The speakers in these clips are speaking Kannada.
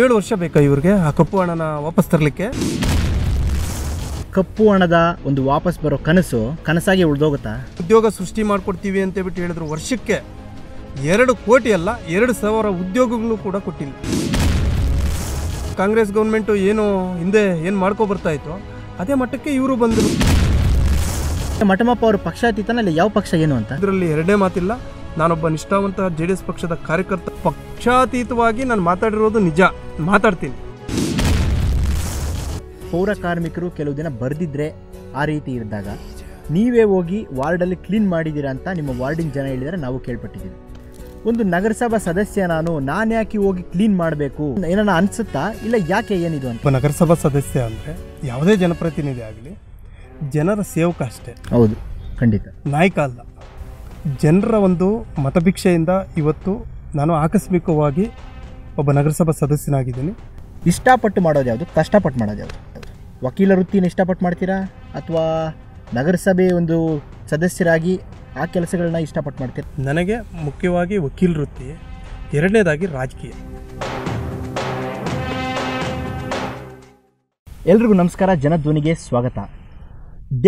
ಏಳು ವರ್ಷ ಬೇಕಾ ಇವ್ರಿಗೆ ಆ ಕಪ್ಪು ಹಣನ ವಾಪಸ್ ತರಲಿಕ್ಕೆ ಕಪ್ಪು ಹಣದ ಒಂದು ವಾಪಸ್ ಬರೋ ಕನಸು ಕನಸಾಗಿ ಉಳಿದೋಗುತ್ತಾ ಉದ್ಯೋಗ ಸೃಷ್ಟಿ ಮಾಡಿಕೊಡ್ತೀವಿ ಅಂತ ಬಿಟ್ಟು ಹೇಳಿದ್ರು ವರ್ಷಕ್ಕೆ ಎರಡು ಕೋಟಿ ಅಲ್ಲ ಎರಡು ಸಾವಿರ ಉದ್ಯೋಗಗಳು ಕೂಡ ಕೊಟ್ಟಿಲ್ಲ ಕಾಂಗ್ರೆಸ್ ಗೌರ್ಮೆಂಟು ಏನು ಹಿಂದೆ ಏನು ಮಾಡ್ಕೊ ಬರ್ತಾ ಇತ್ತು ಅದೇ ಮಟ್ಟಕ್ಕೆ ಇವರು ಬಂದರು ಮಠಮಪ್ಪ ಅವರು ಅಲ್ಲಿ ಯಾವ ಪಕ್ಷ ಏನು ಅಂತ ಇದರಲ್ಲಿ ಎರಡೇ ಮಾತಿಲ್ಲ ನಾನೊಬ್ಬ ನಿಷ್ಠಾವಂತ ಜೆ ಡಿ ಎಸ್ ಪಕ್ಷದ ಕಾರ್ಯಕರ್ತ ಪಕ್ಷಾತೀತವಾಗಿ ನಾನು ಮಾತಾಡಿರೋದು ನಿಜ ಮಾತಾಡ್ತೀನಿ ಪೌರ ಕಾರ್ಮಿಕರು ಕೆಲವು ದಿನ ಬರೆದಿದ್ರೆ ಆ ರೀತಿ ಇದ್ದಾಗ ನೀವೇ ಹೋಗಿ ವಾರ್ಡಲ್ಲಿ ಕ್ಲೀನ್ ಮಾಡಿದ್ದೀರಾ ಅಂತ ನಿಮ್ಮ ವಾರ್ಡಿನ ಜನ ಹೇಳಿದರೆ ನಾವು ಕೇಳ್ಪಟ್ಟಿದ್ದೀವಿ ಒಂದು ನಗರಸಭಾ ಸದಸ್ಯ ನಾನು ನಾನು ಯಾಕೆ ಹೋಗಿ ಕ್ಲೀನ್ ಮಾಡಬೇಕು ಏನನ್ನ ಅನಿಸುತ್ತಾ ಇಲ್ಲ ಯಾಕೆ ಏನಿದು ಅಂತ ನಗರಸಭಾ ಸದಸ್ಯ ಅಂದರೆ ಯಾವುದೇ ಜನಪ್ರತಿನಿಧಿ ಆಗಲಿ ಜನರ ಸೇವಕ ಅಷ್ಟೇ ಹೌದು ಖಂಡಿತ ನಾಯಕ ಅಲ್ಲ ಜನರ ಒಂದು ಮತಭಿಕ್ಷೆಯಿಂದ ಇವತ್ತು ನಾನು ಆಕಸ್ಮಿಕವಾಗಿ ಒಬ್ಬ ನಗರಸಭಾ ಸದಸ್ಯನಾಗಿದ್ದೀನಿ ಇಷ್ಟಪಟ್ಟು ಮಾಡೋದು ಯಾವುದು ಕಷ್ಟಪಟ್ಟು ಮಾಡೋದು ಯಾವುದು ವಕೀಲ ವೃತ್ತಿನ ಇಷ್ಟಪಟ್ಟು ಮಾಡ್ತೀರಾ ಅಥವಾ ನಗರಸಭೆ ಒಂದು ಸದಸ್ಯರಾಗಿ ಆ ಕೆಲಸಗಳನ್ನ ಇಷ್ಟಪಟ್ಟು ಮಾಡ್ತೀರಾ ನನಗೆ ಮುಖ್ಯವಾಗಿ ವಕೀಲ ವೃತ್ತಿ ಎರಡನೇದಾಗಿ ರಾಜಕೀಯ ಎಲ್ರಿಗೂ ನಮಸ್ಕಾರ ಜನಧ್ವನಿಗೆ ಸ್ವಾಗತ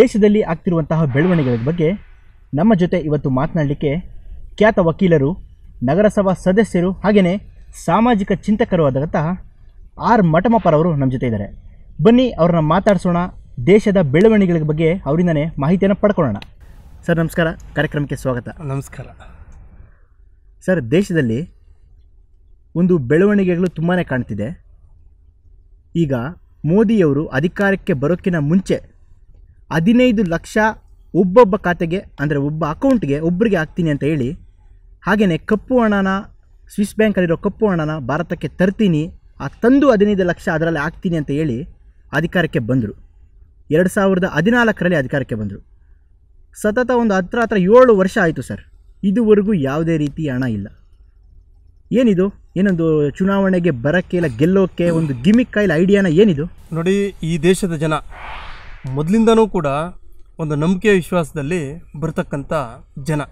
ದೇಶದಲ್ಲಿ ಆಗ್ತಿರುವಂತಹ ಬೆಳವಣಿಗೆಗಳ ಬಗ್ಗೆ ನಮ್ಮ ಜೊತೆ ಇವತ್ತು ಮಾತನಾಡಲಿಕ್ಕೆ ಖ್ಯಾತ ವಕೀಲರು ನಗರಸಭಾ ಸದಸ್ಯರು ಹಾಗೆಯೇ ಸಾಮಾಜಿಕ ಚಿಂತಕರು ಆದಂತಹ ಆರ್ ಮಠಮಪರವರು ನಮ್ಮ ಜೊತೆ ಇದ್ದಾರೆ ಬನ್ನಿ ಅವ್ರನ್ನ ಮಾತಾಡಿಸೋಣ ದೇಶದ ಬೆಳವಣಿಗೆಗಳ ಬಗ್ಗೆ ಅವರಿಂದನೇ ಮಾಹಿತಿಯನ್ನು ಪಡ್ಕೊಳ್ಳೋಣ ಸರ್ ನಮಸ್ಕಾರ ಕಾರ್ಯಕ್ರಮಕ್ಕೆ ಸ್ವಾಗತ ನಮಸ್ಕಾರ ಸರ್ ದೇಶದಲ್ಲಿ ಒಂದು ಬೆಳವಣಿಗೆಗಳು ತುಂಬಾ ಕಾಣ್ತಿದೆ ಈಗ ಮೋದಿಯವರು ಅಧಿಕಾರಕ್ಕೆ ಬರೋಕ್ಕಿಂತ ಮುಂಚೆ ಹದಿನೈದು ಲಕ್ಷ ಒಬ್ಬೊಬ್ಬ ಖಾತೆಗೆ ಅಂದರೆ ಒಬ್ಬ ಅಕೌಂಟ್ಗೆ ಒಬ್ಬರಿಗೆ ಹಾಕ್ತೀನಿ ಅಂತ ಹೇಳಿ ಹಾಗೆಯೇ ಕಪ್ಪು ಹಣನ ಸ್ವಿಸ್ ಬ್ಯಾಂಕಲ್ಲಿರೋ ಕಪ್ಪು ಹಣನ ಭಾರತಕ್ಕೆ ತರ್ತೀನಿ ಆ ತಂದು ಹದಿನೈದು ಲಕ್ಷ ಅದರಲ್ಲಿ ಹಾಕ್ತೀನಿ ಅಂತ ಹೇಳಿ ಅಧಿಕಾರಕ್ಕೆ ಬಂದರು ಎರಡು ಸಾವಿರದ ಹದಿನಾಲ್ಕರಲ್ಲಿ ಅಧಿಕಾರಕ್ಕೆ ಬಂದರು ಸತತ ಒಂದು ಹತ್ರ ಹತ್ರ ಏಳು ವರ್ಷ ಆಯಿತು ಸರ್ ಇದುವರೆಗೂ ಯಾವುದೇ ರೀತಿ ಹಣ ಇಲ್ಲ ಏನಿದು ಏನೊಂದು ಚುನಾವಣೆಗೆ ಬರೋಕ್ಕೆ ಇಲ್ಲ ಗೆಲ್ಲೋಕ್ಕೆ ಒಂದು ಗಿಮಿಕ್ ಕಾಯಿಲೆ ಐಡಿಯಾನ ಏನಿದು ನೋಡಿ ಈ ದೇಶದ ಜನ ಮೊದಲಿಂದನೂ ಕೂಡ ಒಂದು ನಂಬಿಕೆಯ ವಿಶ್ವಾಸದಲ್ಲಿ ಬರ್ತಕ್ಕಂಥ ಜನ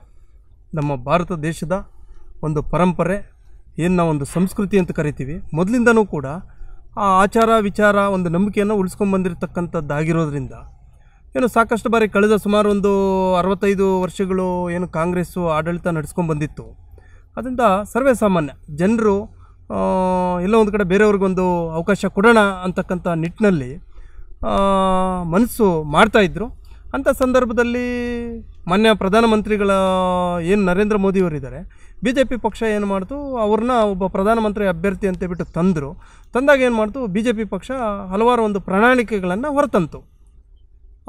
ನಮ್ಮ ಭಾರತ ದೇಶದ ಒಂದು ಪರಂಪರೆ ಏನು ನಾವು ಒಂದು ಸಂಸ್ಕೃತಿ ಅಂತ ಕರಿತೀವಿ ಮೊದಲಿಂದನೂ ಕೂಡ ಆ ಆಚಾರ ವಿಚಾರ ಒಂದು ನಂಬಿಕೆಯನ್ನು ಉಳಿಸ್ಕೊಂಬಂದಿರತಕ್ಕಂಥದ್ದಾಗಿರೋದ್ರಿಂದ ಏನು ಸಾಕಷ್ಟು ಬಾರಿ ಕಳೆದ ಸುಮಾರು ಒಂದು ಅರವತ್ತೈದು ವರ್ಷಗಳು ಏನು ಕಾಂಗ್ರೆಸ್ಸು ಆಡಳಿತ ನಡೆಸ್ಕೊಂಡು ಬಂದಿತ್ತು ಅದರಿಂದ ಸರ್ವೇ ಸಾಮಾನ್ಯ ಜನರು ಎಲ್ಲೋ ಒಂದು ಕಡೆ ಬೇರೆಯವ್ರಿಗೊಂದು ಅವಕಾಶ ಕೊಡೋಣ ಅಂತಕ್ಕಂಥ ನಿಟ್ಟಿನಲ್ಲಿ ಮನಸ್ಸು ಮಾಡ್ತಾಯಿದ್ರು ಅಂಥ ಸಂದರ್ಭದಲ್ಲಿ ಮಾನ್ಯ ಪ್ರಧಾನಮಂತ್ರಿಗಳ ಏನು ನರೇಂದ್ರ ಮೋದಿಯವರಿದ್ದಾರೆ ಬಿ ಜೆ ಪಿ ಪಕ್ಷ ಏನು ಮಾಡ್ತು ಅವ್ರನ್ನ ಒಬ್ಬ ಪ್ರಧಾನಮಂತ್ರಿ ಅಭ್ಯರ್ಥಿ ಅಂತ ಬಿಟ್ಟು ತಂದರು ತಂದಾಗ ಏನು ಮಾಡ್ತು ಬಿ ಜೆ ಪಿ ಪಕ್ಷ ಹಲವಾರು ಒಂದು ಪ್ರಣಾಳಿಕೆಗಳನ್ನು ಹೊರತಂತು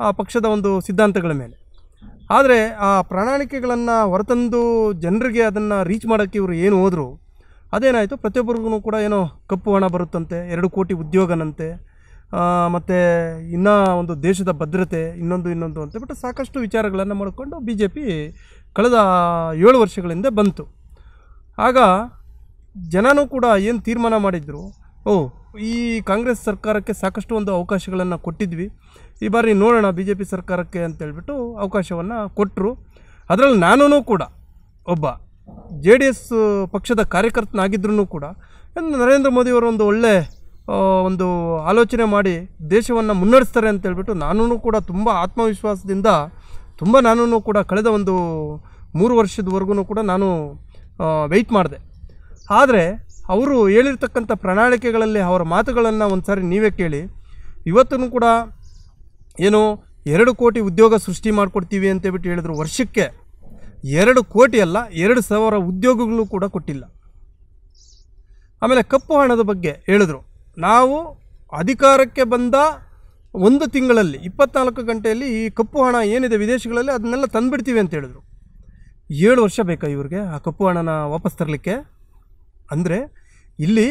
ಆ ಪಕ್ಷದ ಒಂದು ಸಿದ್ಧಾಂತಗಳ ಮೇಲೆ ಆದರೆ ಆ ಪ್ರಣಾಳಿಕೆಗಳನ್ನು ಹೊರತಂದು ಜನರಿಗೆ ಅದನ್ನು ರೀಚ್ ಮಾಡೋಕ್ಕೆ ಇವರು ಏನು ಹೋದರು ಅದೇನಾಯಿತು ಪ್ರತಿಯೊಬ್ಬರಿಗೂ ಕೂಡ ಏನೋ ಕಪ್ಪು ಹಣ ಬರುತ್ತಂತೆ ಎರಡು ಕೋಟಿ ಉದ್ಯೋಗನಂತೆ ಮತ್ತು ಇನ್ನೂ ಒಂದು ದೇಶದ ಭದ್ರತೆ ಇನ್ನೊಂದು ಇನ್ನೊಂದು ಅಂತ ಬಿಟ್ಟು ಸಾಕಷ್ಟು ವಿಚಾರಗಳನ್ನು ಮಾಡಿಕೊಂಡು ಬಿ ಜೆ ಪಿ ಕಳೆದ ಏಳು ವರ್ಷಗಳಿಂದ ಬಂತು ಆಗ ಜನನೂ ಕೂಡ ಏನು ತೀರ್ಮಾನ ಮಾಡಿದ್ರು ಓ ಈ ಕಾಂಗ್ರೆಸ್ ಸರ್ಕಾರಕ್ಕೆ ಸಾಕಷ್ಟು ಒಂದು ಅವಕಾಶಗಳನ್ನು ಕೊಟ್ಟಿದ್ವಿ ಈ ಬಾರಿ ನೋಡೋಣ ಬಿ ಜೆ ಪಿ ಸರ್ಕಾರಕ್ಕೆ ಅಂತೇಳ್ಬಿಟ್ಟು ಅವಕಾಶವನ್ನು ಕೊಟ್ಟರು ಅದರಲ್ಲಿ ನಾನೂ ಕೂಡ ಒಬ್ಬ ಜೆ ಡಿ ಎಸ್ ಪಕ್ಷದ ಕಾರ್ಯಕರ್ತನಾಗಿದ್ರೂ ಕೂಡ ನರೇಂದ್ರ ಮೋದಿಯವರೊಂದು ಒಳ್ಳೆ ಒಂದು ಆಲೋಚನೆ ಮಾಡಿ ದೇಶವನ್ನು ಮುನ್ನಡೆಸ್ತಾರೆ ಅಂತೇಳ್ಬಿಟ್ಟು ನಾನು ಕೂಡ ತುಂಬ ಆತ್ಮವಿಶ್ವಾಸದಿಂದ ತುಂಬ ನಾನು ಕೂಡ ಕಳೆದ ಒಂದು ಮೂರು ವರ್ಷದವರೆಗೂ ಕೂಡ ನಾನು ವೆಯ್ಟ್ ಮಾಡಿದೆ ಆದರೆ ಅವರು ಹೇಳಿರ್ತಕ್ಕಂಥ ಪ್ರಣಾಳಿಕೆಗಳಲ್ಲಿ ಅವರ ಮಾತುಗಳನ್ನು ಒಂದು ಸಾರಿ ನೀವೇ ಕೇಳಿ ಇವತ್ತೂ ಕೂಡ ಏನು ಎರಡು ಕೋಟಿ ಉದ್ಯೋಗ ಸೃಷ್ಟಿ ಮಾಡಿಕೊಡ್ತೀವಿ ಅಂತೇಳ್ಬಿಟ್ಟು ಹೇಳಿದ್ರು ವರ್ಷಕ್ಕೆ ಎರಡು ಕೋಟಿ ಅಲ್ಲ ಎರಡು ಸಾವಿರ ಉದ್ಯೋಗಗಳು ಕೂಡ ಕೊಟ್ಟಿಲ್ಲ ಆಮೇಲೆ ಕಪ್ಪು ಹಣದ ಬಗ್ಗೆ ಹೇಳಿದ್ರು ನಾವು ಅಧಿಕಾರಕ್ಕೆ ಬಂದ ಒಂದು ತಿಂಗಳಲ್ಲಿ ಇಪ್ಪತ್ನಾಲ್ಕು ಗಂಟೆಯಲ್ಲಿ ಈ ಕಪ್ಪು ಹಣ ಏನಿದೆ ವಿದೇಶಗಳಲ್ಲಿ ಅದನ್ನೆಲ್ಲ ತಂದುಬಿಡ್ತೀವಿ ಅಂತ ಹೇಳಿದ್ರು ಏಳು ವರ್ಷ ಬೇಕಾ ಇವ್ರಿಗೆ ಆ ಕಪ್ಪು ಹಣನ ವಾಪಸ್ ತರಲಿಕ್ಕೆ ಅಂದರೆ ಇಲ್ಲಿ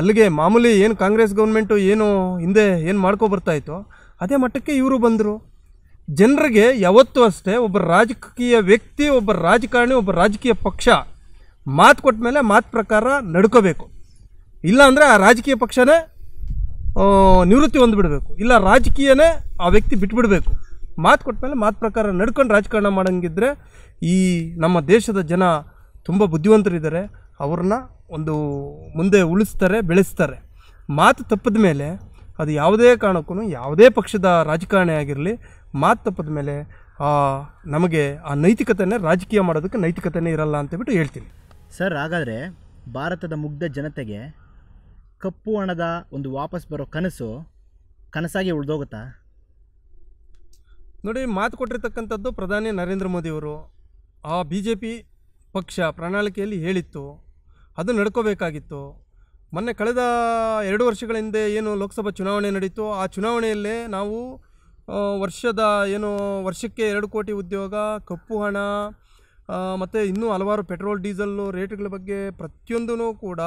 ಅಲ್ಲಿಗೆ ಮಾಮೂಲಿ ಏನು ಕಾಂಗ್ರೆಸ್ ಗೌರ್ಮೆಂಟು ಏನು ಹಿಂದೆ ಏನು ಮಾಡ್ಕೊ ಬರ್ತಾಯಿತ್ತು ಅದೇ ಮಟ್ಟಕ್ಕೆ ಇವರು ಬಂದರು ಜನರಿಗೆ ಯಾವತ್ತೂ ಅಷ್ಟೇ ಒಬ್ಬ ರಾಜಕೀಯ ವ್ಯಕ್ತಿ ಒಬ್ಬ ರಾಜಕಾರಣಿ ಒಬ್ಬ ರಾಜಕೀಯ ಪಕ್ಷ ಮಾತು ಕೊಟ್ಟ ಮೇಲೆ ಮಾತು ಪ್ರಕಾರ ನಡ್ಕೋಬೇಕು ಇಲ್ಲ ಅಂದರೆ ಆ ರಾಜಕೀಯ ಪಕ್ಷನೇ ನಿವೃತ್ತಿ ಹೊಂದ್ಬಿಡಬೇಕು ಇಲ್ಲ ರಾಜಕೀಯನೇ ಆ ವ್ಯಕ್ತಿ ಬಿಟ್ಬಿಡಬೇಕು ಮಾತು ಕೊಟ್ಟ ಮೇಲೆ ಮಾತು ಪ್ರಕಾರ ನಡ್ಕೊಂಡು ರಾಜಕಾರಣ ಮಾಡೋಂಗಿದ್ರೆ ಈ ನಮ್ಮ ದೇಶದ ಜನ ತುಂಬ ಬುದ್ಧಿವಂತರಿದ್ದಾರೆ ಅವ್ರನ್ನ ಒಂದು ಮುಂದೆ ಉಳಿಸ್ತಾರೆ ಬೆಳೆಸ್ತಾರೆ ಮಾತು ತಪ್ಪಿದ ಮೇಲೆ ಅದು ಯಾವುದೇ ಕಾರಣಕ್ಕೂ ಯಾವುದೇ ಪಕ್ಷದ ರಾಜಕಾರಣಿ ಆಗಿರಲಿ ಮಾತು ತಪ್ಪಿದ ಮೇಲೆ ನಮಗೆ ಆ ನೈತಿಕತೆನೇ ರಾಜಕೀಯ ಮಾಡೋದಕ್ಕೆ ನೈತಿಕತೆನೇ ಇರಲ್ಲ ಅಂತೇಳ್ಬಿಟ್ಟು ಹೇಳ್ತೀನಿ ಸರ್ ಹಾಗಾದರೆ ಭಾರತದ ಮುಗ್ಧ ಜನತೆಗೆ ಕಪ್ಪು ಹಣದ ಒಂದು ವಾಪಸ್ ಬರೋ ಕನಸು ಕನಸಾಗಿ ಉಳಿದೋಗುತ್ತಾ ನೋಡಿ ಮಾತು ಕೊಟ್ಟಿರ್ತಕ್ಕಂಥದ್ದು ಪ್ರಧಾನಿ ನರೇಂದ್ರ ಮೋದಿಯವರು ಆ ಬಿ ಜೆ ಪಿ ಪಕ್ಷ ಪ್ರಣಾಳಿಕೆಯಲ್ಲಿ ಹೇಳಿತ್ತು ಅದು ನಡ್ಕೋಬೇಕಾಗಿತ್ತು ಮೊನ್ನೆ ಕಳೆದ ಎರಡು ವರ್ಷಗಳ ಹಿಂದೆ ಏನು ಲೋಕಸಭಾ ಚುನಾವಣೆ ನಡೀತು ಆ ಚುನಾವಣೆಯಲ್ಲೇ ನಾವು ವರ್ಷದ ಏನು ವರ್ಷಕ್ಕೆ ಎರಡು ಕೋಟಿ ಉದ್ಯೋಗ ಕಪ್ಪು ಹಣ ಮತ್ತು ಇನ್ನೂ ಹಲವಾರು ಪೆಟ್ರೋಲ್ ಡೀಸೆಲ್ಲು ರೇಟ್ಗಳ ಬಗ್ಗೆ ಪ್ರತಿಯೊಂದೂ ಕೂಡ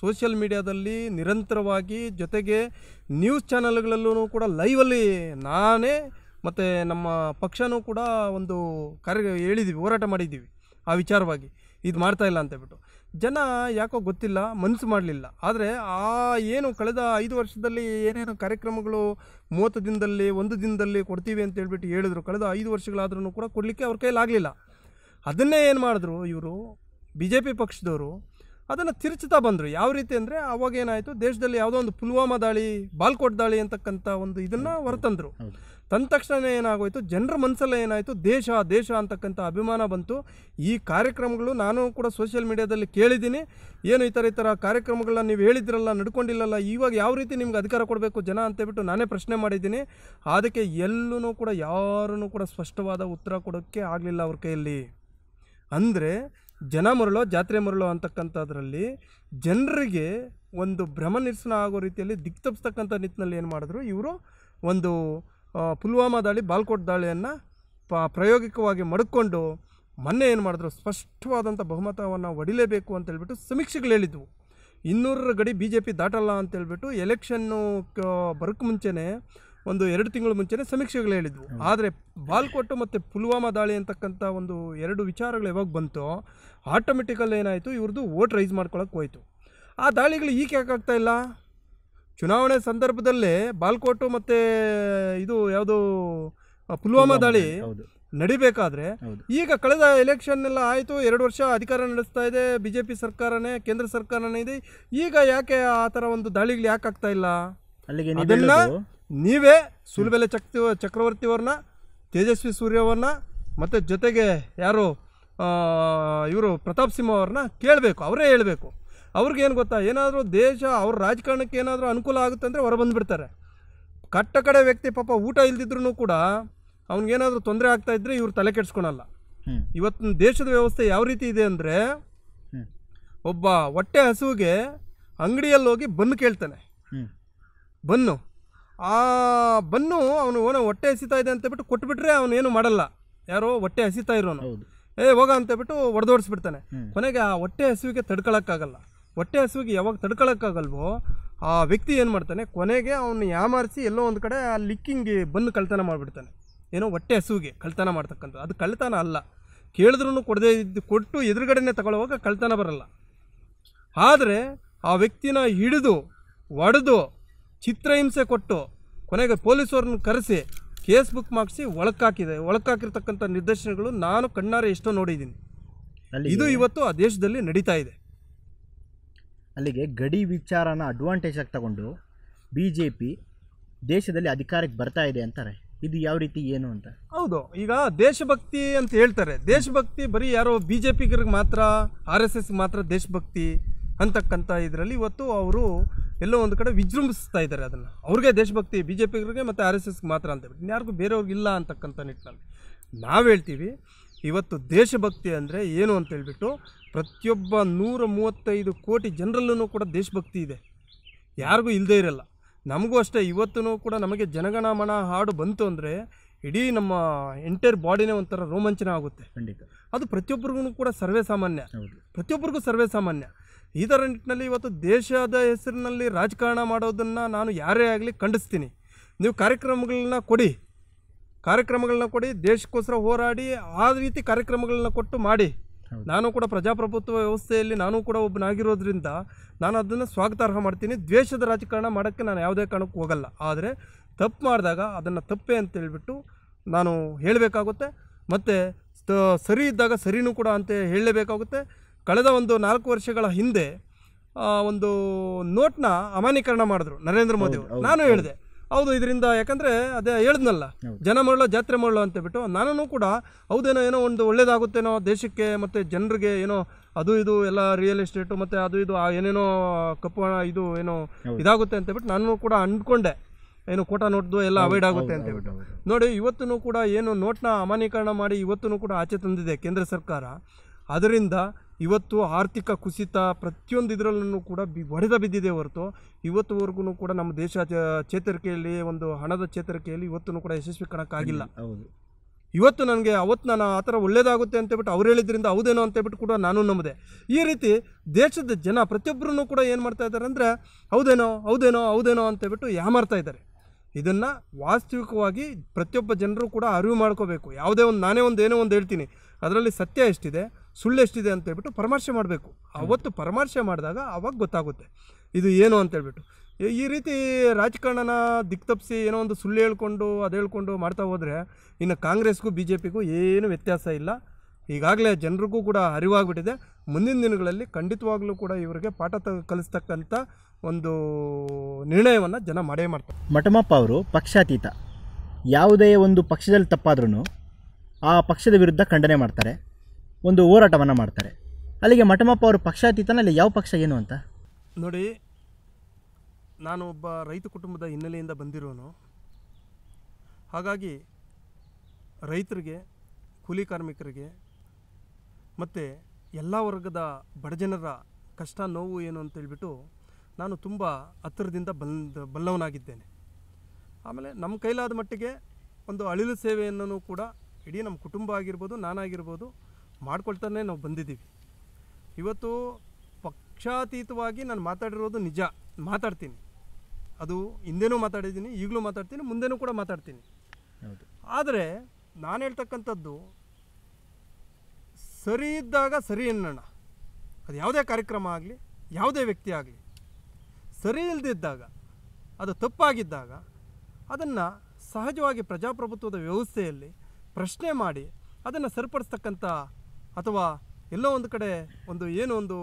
ಸೋಷಿಯಲ್ ಮೀಡ್ಯಾದಲ್ಲಿ ನಿರಂತರವಾಗಿ ಜೊತೆಗೆ ನ್ಯೂಸ್ ಚಾನಲ್ಗಳಲ್ಲೂ ಕೂಡ ಲೈವಲ್ಲಿ ನಾನೇ ಮತ್ತು ನಮ್ಮ ಪಕ್ಷನೂ ಕೂಡ ಒಂದು ಕಾರ್ಯ ಹೇಳಿದ್ದೀವಿ ಹೋರಾಟ ಮಾಡಿದ್ದೀವಿ ಆ ವಿಚಾರವಾಗಿ ಇದು ಮಾಡ್ತಾ ಇಲ್ಲ ಅಂತೇಳ್ಬಿಟ್ಟು ಜನ ಯಾಕೋ ಗೊತ್ತಿಲ್ಲ ಮನಸ್ಸು ಮಾಡಲಿಲ್ಲ ಆದರೆ ಆ ಏನು ಕಳೆದ ಐದು ವರ್ಷದಲ್ಲಿ ಏನೇನು ಕಾರ್ಯಕ್ರಮಗಳು ಮೂವತ್ತು ದಿನದಲ್ಲಿ ಒಂದು ದಿನದಲ್ಲಿ ಕೊಡ್ತೀವಿ ಅಂತ ಅಂತೇಳ್ಬಿಟ್ಟು ಹೇಳಿದ್ರು ಕಳೆದ ಐದು ವರ್ಷಗಳಾದ್ರೂ ಕೂಡ ಕೊಡಲಿಕ್ಕೆ ಅವ್ರ ಕೈಲಾಗಲಿಲ್ಲ ಅದನ್ನೇ ಏನು ಮಾಡಿದ್ರು ಇವರು ಬಿ ಜೆ ಪಿ ಪಕ್ಷದವರು ಅದನ್ನು ತಿರುಚುತ್ತಾ ಬಂದರು ಯಾವ ರೀತಿ ಅಂದರೆ ಆವಾಗ ಏನಾಯಿತು ದೇಶದಲ್ಲಿ ಯಾವುದೋ ಒಂದು ಪುಲ್ವಾಮಾ ದಾಳಿ ಬಾಲ್ಕೋಟ್ ದಾಳಿ ಅಂತಕ್ಕಂಥ ಒಂದು ಇದನ್ನು ಹೊರತಂದರು ತಂದ ತಕ್ಷಣ ಏನಾಗೋಯಿತು ಜನರ ಮನಸ್ಸಲ್ಲೇ ಏನಾಯಿತು ದೇಶ ದೇಶ ಅಂತಕ್ಕಂಥ ಅಭಿಮಾನ ಬಂತು ಈ ಕಾರ್ಯಕ್ರಮಗಳು ನಾನು ಕೂಡ ಸೋಷಿಯಲ್ ಮೀಡಿಯಾದಲ್ಲಿ ಕೇಳಿದ್ದೀನಿ ಏನು ಈ ಥರ ಈ ಥರ ಕಾರ್ಯಕ್ರಮಗಳನ್ನ ನೀವು ಹೇಳಿದ್ರಲ್ಲ ನಡ್ಕೊಂಡಿಲ್ಲಲ್ಲ ಇವಾಗ ಯಾವ ರೀತಿ ನಿಮ್ಗೆ ಅಧಿಕಾರ ಕೊಡಬೇಕು ಜನ ಅಂತೇಳ್ಬಿಟ್ಟು ನಾನೇ ಪ್ರಶ್ನೆ ಮಾಡಿದ್ದೀನಿ ಅದಕ್ಕೆ ಎಲ್ಲೂ ಕೂಡ ಯಾರೂ ಕೂಡ ಸ್ಪಷ್ಟವಾದ ಉತ್ತರ ಕೊಡೋಕ್ಕೆ ಆಗಲಿಲ್ಲ ಅವ್ರ ಕೈಯಲ್ಲಿ ಅಂದರೆ ಜನ ಮರಳೋ ಜಾತ್ರೆ ಮರಳೋ ಅಂತಕ್ಕಂಥದ್ರಲ್ಲಿ ಜನರಿಗೆ ಒಂದು ಭ್ರಮ ನಿರ್ಸನ ಆಗೋ ರೀತಿಯಲ್ಲಿ ದಿಕ್ ತಪ್ಪಿಸ್ತಕ್ಕಂಥ ನಿಟ್ಟಿನಲ್ಲಿ ಏನು ಮಾಡಿದ್ರು ಇವರು ಒಂದು ಪುಲ್ವಾಮಾ ದಾಳಿ ಬಾಲ್ಕೋಟ್ ದಾಳಿಯನ್ನು ಪ ಪ್ರಾಯೋಗಿಕವಾಗಿ ಮಡ್ಕೊಂಡು ಮೊನ್ನೆ ಏನು ಮಾಡಿದ್ರು ಸ್ಪಷ್ಟವಾದಂಥ ಬಹುಮತವನ್ನು ಒಡಿಲೇಬೇಕು ಅಂತೇಳ್ಬಿಟ್ಟು ಸಮೀಕ್ಷೆಗಳು ಹೇಳಿದ್ವು ಇನ್ನೂರರ ಗಡಿ ಬಿ ಜೆ ಪಿ ದಾಟಲ್ಲ ಅಂತೇಳ್ಬಿಟ್ಟು ಎಲೆಕ್ಷನ್ನು ಬರೋಕ್ಕೆ ಮುಂಚೆನೇ ಒಂದು ಎರಡು ತಿಂಗಳ ಮುಂಚೆನೇ ಸಮೀಕ್ಷೆಗಳು ಹೇಳಿದ್ವು ಆದರೆ ಬಾಲ್ಕೋಟು ಮತ್ತು ಪುಲ್ವಾಮಾ ದಾಳಿ ಅಂತಕ್ಕಂಥ ಒಂದು ಎರಡು ವಿಚಾರಗಳು ಯಾವಾಗ ಬಂತು ಆಟೋಮೆಟಿಕಲ್ ಏನಾಯಿತು ಇವ್ರದ್ದು ವೋಟ್ ರೈಸ್ ಮಾಡ್ಕೊಳಕ್ಕೆ ಹೋಯಿತು ಆ ದಾಳಿಗಳು ಈಗ ಯಾಕಾಗ್ತಾ ಇಲ್ಲ ಚುನಾವಣೆ ಸಂದರ್ಭದಲ್ಲೇ ಬಾಲ್ಕೋಟು ಮತ್ತು ಇದು ಯಾವುದು ಪುಲ್ವಾಮಾ ದಾಳಿ ನಡಿಬೇಕಾದ್ರೆ ಈಗ ಕಳೆದ ಎಲೆಕ್ಷನ್ ಎಲ್ಲ ಆಯಿತು ಎರಡು ವರ್ಷ ಅಧಿಕಾರ ನಡೆಸ್ತಾ ಇದೆ ಬಿ ಜೆ ಪಿ ಸರ್ಕಾರನೇ ಕೇಂದ್ರ ಸರ್ಕಾರನೇ ಇದೆ ಈಗ ಯಾಕೆ ಆ ಥರ ಒಂದು ದಾಳಿಗಳು ಯಾಕೆ ಆಗ್ತಾ ಇಲ್ಲ ಅದನ್ನು ನೀವೇ ಸುಲಭೆಲೆ ಚಕ್ ಚಕ್ರವರ್ತಿಯವ್ರನ್ನ ತೇಜಸ್ವಿ ಸೂರ್ಯವ್ರನ್ನ ಮತ್ತು ಜೊತೆಗೆ ಯಾರು ಇವರು ಪ್ರತಾಪ್ ಸಿಂಹ ಅವ್ರನ್ನ ಕೇಳಬೇಕು ಅವರೇ ಹೇಳಬೇಕು ಅವ್ರಿಗೇನು ಗೊತ್ತಾ ಏನಾದರೂ ದೇಶ ಅವ್ರ ರಾಜಕಾರಣಕ್ಕೆ ಏನಾದರೂ ಅನುಕೂಲ ಆಗುತ್ತೆ ಅಂದರೆ ಹೊರಬಂದುಬಿಡ್ತಾರೆ ಕಟ್ಟ ಕಡೆ ವ್ಯಕ್ತಿ ಪಾಪ ಊಟ ಇಲ್ದಿದ್ರು ಕೂಡ ಅವ್ನಿಗೇನಾದರೂ ತೊಂದರೆ ಆಗ್ತಾಯಿದ್ರೆ ಇವ್ರು ತಲೆ ಕೆಡ್ಸ್ಕೊಳಲ್ಲ ಇವತ್ತು ದೇಶದ ವ್ಯವಸ್ಥೆ ಯಾವ ರೀತಿ ಇದೆ ಅಂದರೆ ಒಬ್ಬ ಹೊಟ್ಟೆ ಹಸುವಿಗೆ ಅಂಗಡಿಯಲ್ಲಿ ಹೋಗಿ ಬನ್ನು ಕೇಳ್ತಾನೆ ಬನ್ನು ಆ ಬನ್ನು ಅವನು ಓನೋ ಹೊಟ್ಟೆ ಹಸಿತಾ ಇದೆ ಬಿಟ್ಟು ಕೊಟ್ಬಿಟ್ರೆ ಅವನು ಏನು ಮಾಡಲ್ಲ ಯಾರೋ ಹೊಟ್ಟೆ ಹಸಿತಾ ಇರೋನು ಏ ಹೋಗ ಅಂತ ಬಿಟ್ಟು ಹೊಡೆದೋಡ್ಸ್ಬಿಡ್ತಾನೆ ಕೊನೆಗೆ ಆ ಹೊಟ್ಟೆ ಹಸುವಿಗೆ ತಡ್ಕೊಳಕ್ಕಾಗಲ್ಲ ಹೊಟ್ಟೆ ಹಸುವಿಗೆ ಯಾವಾಗ ತಡ್ಕೊಳಕ್ಕಾಗಲ್ವೋ ಆ ವ್ಯಕ್ತಿ ಏನು ಮಾಡ್ತಾನೆ ಕೊನೆಗೆ ಅವನು ಯಾಮಾರಿಸಿ ಎಲ್ಲೋ ಒಂದು ಕಡೆ ಆ ಲಿಕ್ಕಿಂಗ್ ಬಂದು ಕಳ್ತನ ಮಾಡಿಬಿಡ್ತಾನೆ ಏನೋ ಹೊಟ್ಟೆ ಹಸುವಿಗೆ ಕಳ್ತನ ಮಾಡ್ತಕ್ಕಂಥ ಅದು ಕಳ್ತನ ಅಲ್ಲ ಕೇಳಿದ್ರೂ ಕೊಡದೇ ಇದ್ದು ಕೊಟ್ಟು ಎದುರುಗಡೆನೇ ತಗೊಳ್ಳುವಾಗ ಕಳ್ತನ ಬರಲ್ಲ ಆದರೆ ಆ ವ್ಯಕ್ತಿನ ಹಿಡಿದು ಒಡೆದು ಚಿತ್ರಹಿಂಸೆ ಕೊಟ್ಟು ಕೊನೆಗೆ ಪೊಲೀಸವ್ರನ್ನ ಕರೆಸಿ ಕೇಸ್ ಬುಕ್ ಮಾಡಿಸಿ ಒಳಕಾಕಿದೆ ಒಳಕ್ಕಾಕಿರ್ತಕ್ಕಂಥ ನಿದರ್ಶನಗಳು ನಾನು ಕಣ್ಣಾರೆ ಎಷ್ಟೋ ನೋಡಿದ್ದೀನಿ ಇದು ಇವತ್ತು ಆ ದೇಶದಲ್ಲಿ ನಡೀತಾ ಇದೆ ಅಲ್ಲಿಗೆ ಗಡಿ ವಿಚಾರನ ಅಡ್ವಾಂಟೇಜ್ ಆಗಿ ತಗೊಂಡು ಬಿ ಜೆ ಪಿ ದೇಶದಲ್ಲಿ ಅಧಿಕಾರಕ್ಕೆ ಬರ್ತಾ ಇದೆ ಅಂತಾರೆ ಇದು ಯಾವ ರೀತಿ ಏನು ಅಂತ ಹೌದು ಈಗ ದೇಶಭಕ್ತಿ ಅಂತ ಹೇಳ್ತಾರೆ ದೇಶಭಕ್ತಿ ಬರೀ ಯಾರೋ ಬಿ ಜೆ ಪಿಗರಿಗೆ ಮಾತ್ರ ಆರ್ ಎಸ್ ಎಸ್ ಮಾತ್ರ ದೇಶಭಕ್ತಿ ಅಂತಕ್ಕಂಥ ಇದರಲ್ಲಿ ಇವತ್ತು ಅವರು ಎಲ್ಲೋ ಒಂದು ಕಡೆ ವಿಜೃಂಭಿಸ್ತಾ ಇದ್ದಾರೆ ಅದನ್ನು ಅವ್ರಿಗೆ ದೇಶಭಕ್ತಿ ಬಿ ಜೆ ಪಿಗ್ರಿಗೆ ಮತ್ತು ಆರ್ ಎಸ್ ಎಸ್ಗೆ ಮಾತ್ರ ಅಂತ ಹೇಳ್ಬಿಟ್ಟು ಇನ್ಯಾರಿಗೂ ಬೇರೆಯವ್ರಿಗಿಲ್ಲ ಅಂತಕ್ಕಂಥ ನಿಟ್ಟಿನಲ್ಲಿ ನಾವು ಹೇಳ್ತೀವಿ ಇವತ್ತು ದೇಶಭಕ್ತಿ ಅಂದರೆ ಏನು ಅಂತ ಪ್ರತಿಯೊಬ್ಬ ನೂರ ಮೂವತ್ತೈದು ಕೋಟಿ ಜನರಲ್ಲೂ ಕೂಡ ದೇಶಭಕ್ತಿ ಇದೆ ಯಾರಿಗೂ ಇಲ್ಲದೇ ಇರಲ್ಲ ನಮಗೂ ಅಷ್ಟೇ ಇವತ್ತೂ ಕೂಡ ನಮಗೆ ಜನಗಣಮಣ ಹಾಡು ಬಂತು ಅಂದರೆ ಇಡೀ ನಮ್ಮ ಎಂಟೈರ್ ಬಾಡಿನೇ ಒಂಥರ ರೋಮಾಂಚನ ಆಗುತ್ತೆ ಖಂಡಿತ ಅದು ಪ್ರತಿಯೊಬ್ಬರಿಗೂ ಕೂಡ ಸರ್ವೇ ಸಾಮಾನ್ಯ ಪ್ರತಿಯೊಬ್ಬರಿಗೂ ಸರ್ವೇ ಸಾಮಾನ್ಯ ಇದರ ನಿಟ್ಟಿನಲ್ಲಿ ಇವತ್ತು ದೇಶದ ಹೆಸರಿನಲ್ಲಿ ರಾಜಕಾರಣ ಮಾಡೋದನ್ನು ನಾನು ಯಾರೇ ಆಗಲಿ ಖಂಡಿಸ್ತೀನಿ ನೀವು ಕಾರ್ಯಕ್ರಮಗಳನ್ನ ಕೊಡಿ ಕಾರ್ಯಕ್ರಮಗಳನ್ನ ಕೊಡಿ ದೇಶಕ್ಕೋಸ್ಕರ ಹೋರಾಡಿ ಆ ರೀತಿ ಕಾರ್ಯಕ್ರಮಗಳನ್ನ ಕೊಟ್ಟು ಮಾಡಿ ನಾನು ಕೂಡ ಪ್ರಜಾಪ್ರಭುತ್ವ ವ್ಯವಸ್ಥೆಯಲ್ಲಿ ನಾನು ಕೂಡ ಒಬ್ಬನಾಗಿರೋದ್ರಿಂದ ನಾನು ಅದನ್ನು ಸ್ವಾಗತಾರ್ಹ ಮಾಡ್ತೀನಿ ದ್ವೇಷದ ರಾಜಕಾರಣ ಮಾಡೋಕ್ಕೆ ನಾನು ಯಾವುದೇ ಕಾರಣಕ್ಕೂ ಹೋಗಲ್ಲ ಆದರೆ ತಪ್ಪು ಮಾಡಿದಾಗ ಅದನ್ನು ತಪ್ಪೇ ಅಂತ ಹೇಳ್ಬಿಟ್ಟು ನಾನು ಹೇಳಬೇಕಾಗುತ್ತೆ ಮತ್ತು ಸರಿ ಇದ್ದಾಗ ಸರಿನೂ ಕೂಡ ಅಂತ ಹೇಳಲೇಬೇಕಾಗುತ್ತೆ ಕಳೆದ ಒಂದು ನಾಲ್ಕು ವರ್ಷಗಳ ಹಿಂದೆ ಒಂದು ನೋಟ್ನ ಅಮಾನ್ಯೀಕರಣ ಮಾಡಿದ್ರು ನರೇಂದ್ರ ಮೋದಿ ಅವರು ನಾನು ಹೇಳಿದೆ ಹೌದು ಇದರಿಂದ ಯಾಕಂದರೆ ಅದೇ ಹೇಳಿದ್ನಲ್ಲ ಜನ ಮರಳೋ ಜಾತ್ರೆ ಮರಳು ಅಂತ ಬಿಟ್ಟು ನಾನು ಕೂಡ ಹೌದೇನೋ ಏನೋ ಒಂದು ಒಳ್ಳೇದಾಗುತ್ತೇನೋ ದೇಶಕ್ಕೆ ಮತ್ತು ಜನರಿಗೆ ಏನೋ ಅದು ಇದು ಎಲ್ಲ ರಿಯಲ್ ಎಸ್ಟೇಟು ಮತ್ತು ಅದು ಇದು ಏನೇನೋ ಕಪ್ಪು ಇದು ಏನೋ ಇದಾಗುತ್ತೆ ಅಂತೇಳ್ಬಿಟ್ಟು ನಾನು ಕೂಡ ಅಂದ್ಕೊಂಡೆ ಏನು ಕೋಟಾ ನೋಟ್ದು ಎಲ್ಲ ಅವಾಯ್ಡ್ ಆಗುತ್ತೆ ಅಂತೇಳ್ಬಿಟ್ಟು ನೋಡಿ ಇವತ್ತೂ ಕೂಡ ಏನು ನೋಟ್ನ ಅಮಾನ್ಯೀಕರಣ ಮಾಡಿ ಇವತ್ತೂ ಕೂಡ ಆಚೆ ತಂದಿದೆ ಕೇಂದ್ರ ಸರ್ಕಾರ ಅದರಿಂದ ಇವತ್ತು ಆರ್ಥಿಕ ಕುಸಿತ ಪ್ರತಿಯೊಂದು ಇದರಲ್ಲೂ ಕೂಡ ಬಿ ಹೊಡೆದ ಬಿದ್ದಿದೆ ಹೊರತು ಇವತ್ತುವರೆಗೂ ಕೂಡ ನಮ್ಮ ದೇಶ ಚೇತರಿಕೆಯಲ್ಲಿ ಒಂದು ಹಣದ ಚೇತರಿಕೆಯಲ್ಲಿ ಇವತ್ತೂ ಕೂಡ ಯಶಸ್ವಿ ಕಾಣಕ್ಕಾಗಿಲ್ಲ ಹೌದು ಇವತ್ತು ನನಗೆ ಅವತ್ತು ನಾನು ಆ ಥರ ಒಳ್ಳೇದಾಗುತ್ತೆ ಅಂತೇಳ್ಬಿಟ್ಟು ಅವ್ರು ಹೇಳಿದ್ರಿಂದ ಹೌದೇನೋ ಅಂತೇಳ್ಬಿಟ್ಟು ಕೂಡ ನಾನು ನಂಬಿದೆ ಈ ರೀತಿ ದೇಶದ ಜನ ಪ್ರತಿಯೊಬ್ಬರೂ ಕೂಡ ಏನು ಮಾಡ್ತಾ ಇದ್ದಾರೆ ಅಂದರೆ ಹೌದೇನೋ ಹೌದೇನೋ ಹೌದೇನೋ ಅಂತೇಳ್ಬಿಟ್ಟು ಯಾಮಾರ್ತಾ ಇದ್ದಾರೆ ಇದನ್ನು ವಾಸ್ತವಿಕವಾಗಿ ಪ್ರತಿಯೊಬ್ಬ ಜನರು ಕೂಡ ಅರಿವು ಮಾಡ್ಕೋಬೇಕು ಯಾವುದೇ ಒಂದು ನಾನೇ ಒಂದು ಏನೋ ಒಂದು ಹೇಳ್ತೀನಿ ಅದರಲ್ಲಿ ಸತ್ಯ ಎಷ್ಟಿದೆ ಸುಳ್ಳೆಷ್ಟಿದೆ ಅಂತ ಹೇಳ್ಬಿಟ್ಟು ಪರಾಮರ್ಶೆ ಮಾಡಬೇಕು ಅವತ್ತು ಪರಾಮರ್ಶೆ ಮಾಡಿದಾಗ ಅವಾಗ ಗೊತ್ತಾಗುತ್ತೆ ಇದು ಏನು ಅಂತ ಈ ರೀತಿ ರಾಜಕಾರಣನ ದಿಕ್ತಪ್ಸಿ ಏನೋ ಒಂದು ಸುಳ್ಳು ಹೇಳ್ಕೊಂಡು ಅದು ಹೇಳ್ಕೊಂಡು ಮಾಡ್ತಾ ಹೋದರೆ ಇನ್ನು ಕಾಂಗ್ರೆಸ್ಗೂ ಬಿ ಜೆ ಪಿಗೂ ಏನು ವ್ಯತ್ಯಾಸ ಇಲ್ಲ ಈಗಾಗಲೇ ಜನರಿಗೂ ಕೂಡ ಅರಿವಾಗ್ಬಿಟ್ಟಿದೆ ಮುಂದಿನ ದಿನಗಳಲ್ಲಿ ಖಂಡಿತವಾಗ್ಲೂ ಕೂಡ ಇವರಿಗೆ ಪಾಠ ತ ಕಲಿಸ್ತಕ್ಕಂಥ ಒಂದು ನಿರ್ಣಯವನ್ನು ಜನ ಮಾಡೇ ಮಾಡ್ತಾರೆ ಮಠಮಪ್ಪ ಅವರು ಪಕ್ಷಾತೀತ ಯಾವುದೇ ಒಂದು ಪಕ್ಷದಲ್ಲಿ ತಪ್ಪಾದ್ರೂ ಆ ಪಕ್ಷದ ವಿರುದ್ಧ ಖಂಡನೆ ಮಾಡ್ತಾರೆ ಒಂದು ಹೋರಾಟವನ್ನು ಮಾಡ್ತಾರೆ ಅಲ್ಲಿಗೆ ಮಠಮಪ್ಪ ಅವರು ಪಕ್ಷಾತೀತನ ಅಲ್ಲಿ ಯಾವ ಪಕ್ಷ ಏನು ಅಂತ ನೋಡಿ ನಾನು ಒಬ್ಬ ರೈತ ಕುಟುಂಬದ ಹಿನ್ನೆಲೆಯಿಂದ ಬಂದಿರೋನು ಹಾಗಾಗಿ ರೈತರಿಗೆ ಕೂಲಿ ಕಾರ್ಮಿಕರಿಗೆ ಮತ್ತು ಎಲ್ಲ ವರ್ಗದ ಬಡಜನರ ಕಷ್ಟ ನೋವು ಏನು ಅಂತೇಳ್ಬಿಟ್ಟು ನಾನು ತುಂಬ ಹತ್ತಿರದಿಂದ ಬಂದು ಬಲ್ಲವನಾಗಿದ್ದೇನೆ ಆಮೇಲೆ ನಮ್ಮ ಕೈಲಾದ ಮಟ್ಟಿಗೆ ಒಂದು ಅಳಿಲು ಸೇವೆಯನ್ನು ಕೂಡ ಇಡೀ ನಮ್ಮ ಕುಟುಂಬ ಆಗಿರ್ಬೋದು ನಾನಾಗಿರ್ಬೋದು ಮಾಡ್ಕೊಳ್ತಾನೆ ನಾವು ಬಂದಿದ್ದೀವಿ ಇವತ್ತು ಪಕ್ಷಾತೀತವಾಗಿ ನಾನು ಮಾತಾಡಿರೋದು ನಿಜ ಮಾತಾಡ್ತೀನಿ ಅದು ಹಿಂದೇನೂ ಮಾತಾಡಿದ್ದೀನಿ ಈಗಲೂ ಮಾತಾಡ್ತೀನಿ ಮುಂದೆನೂ ಕೂಡ ಮಾತಾಡ್ತೀನಿ ಆದರೆ ನಾನು ಹೇಳ್ತಕ್ಕಂಥದ್ದು ಸರಿ ಇದ್ದಾಗ ಸರಿ ಅನ್ನೋಣ ಅದು ಯಾವುದೇ ಕಾರ್ಯಕ್ರಮ ಆಗಲಿ ಯಾವುದೇ ವ್ಯಕ್ತಿ ಆಗಲಿ ಸರಿ ಇಲ್ಲದಿದ್ದಾಗ ಅದು ತಪ್ಪಾಗಿದ್ದಾಗ ಅದನ್ನು ಸಹಜವಾಗಿ ಪ್ರಜಾಪ್ರಭುತ್ವದ ವ್ಯವಸ್ಥೆಯಲ್ಲಿ ಪ್ರಶ್ನೆ ಮಾಡಿ ಅದನ್ನು ಸರಿಪಡಿಸ್ತಕ್ಕಂಥ ಅಥವಾ ಎಲ್ಲೋ ಒಂದು ಕಡೆ ಒಂದು ಏನೋ ಒಂದು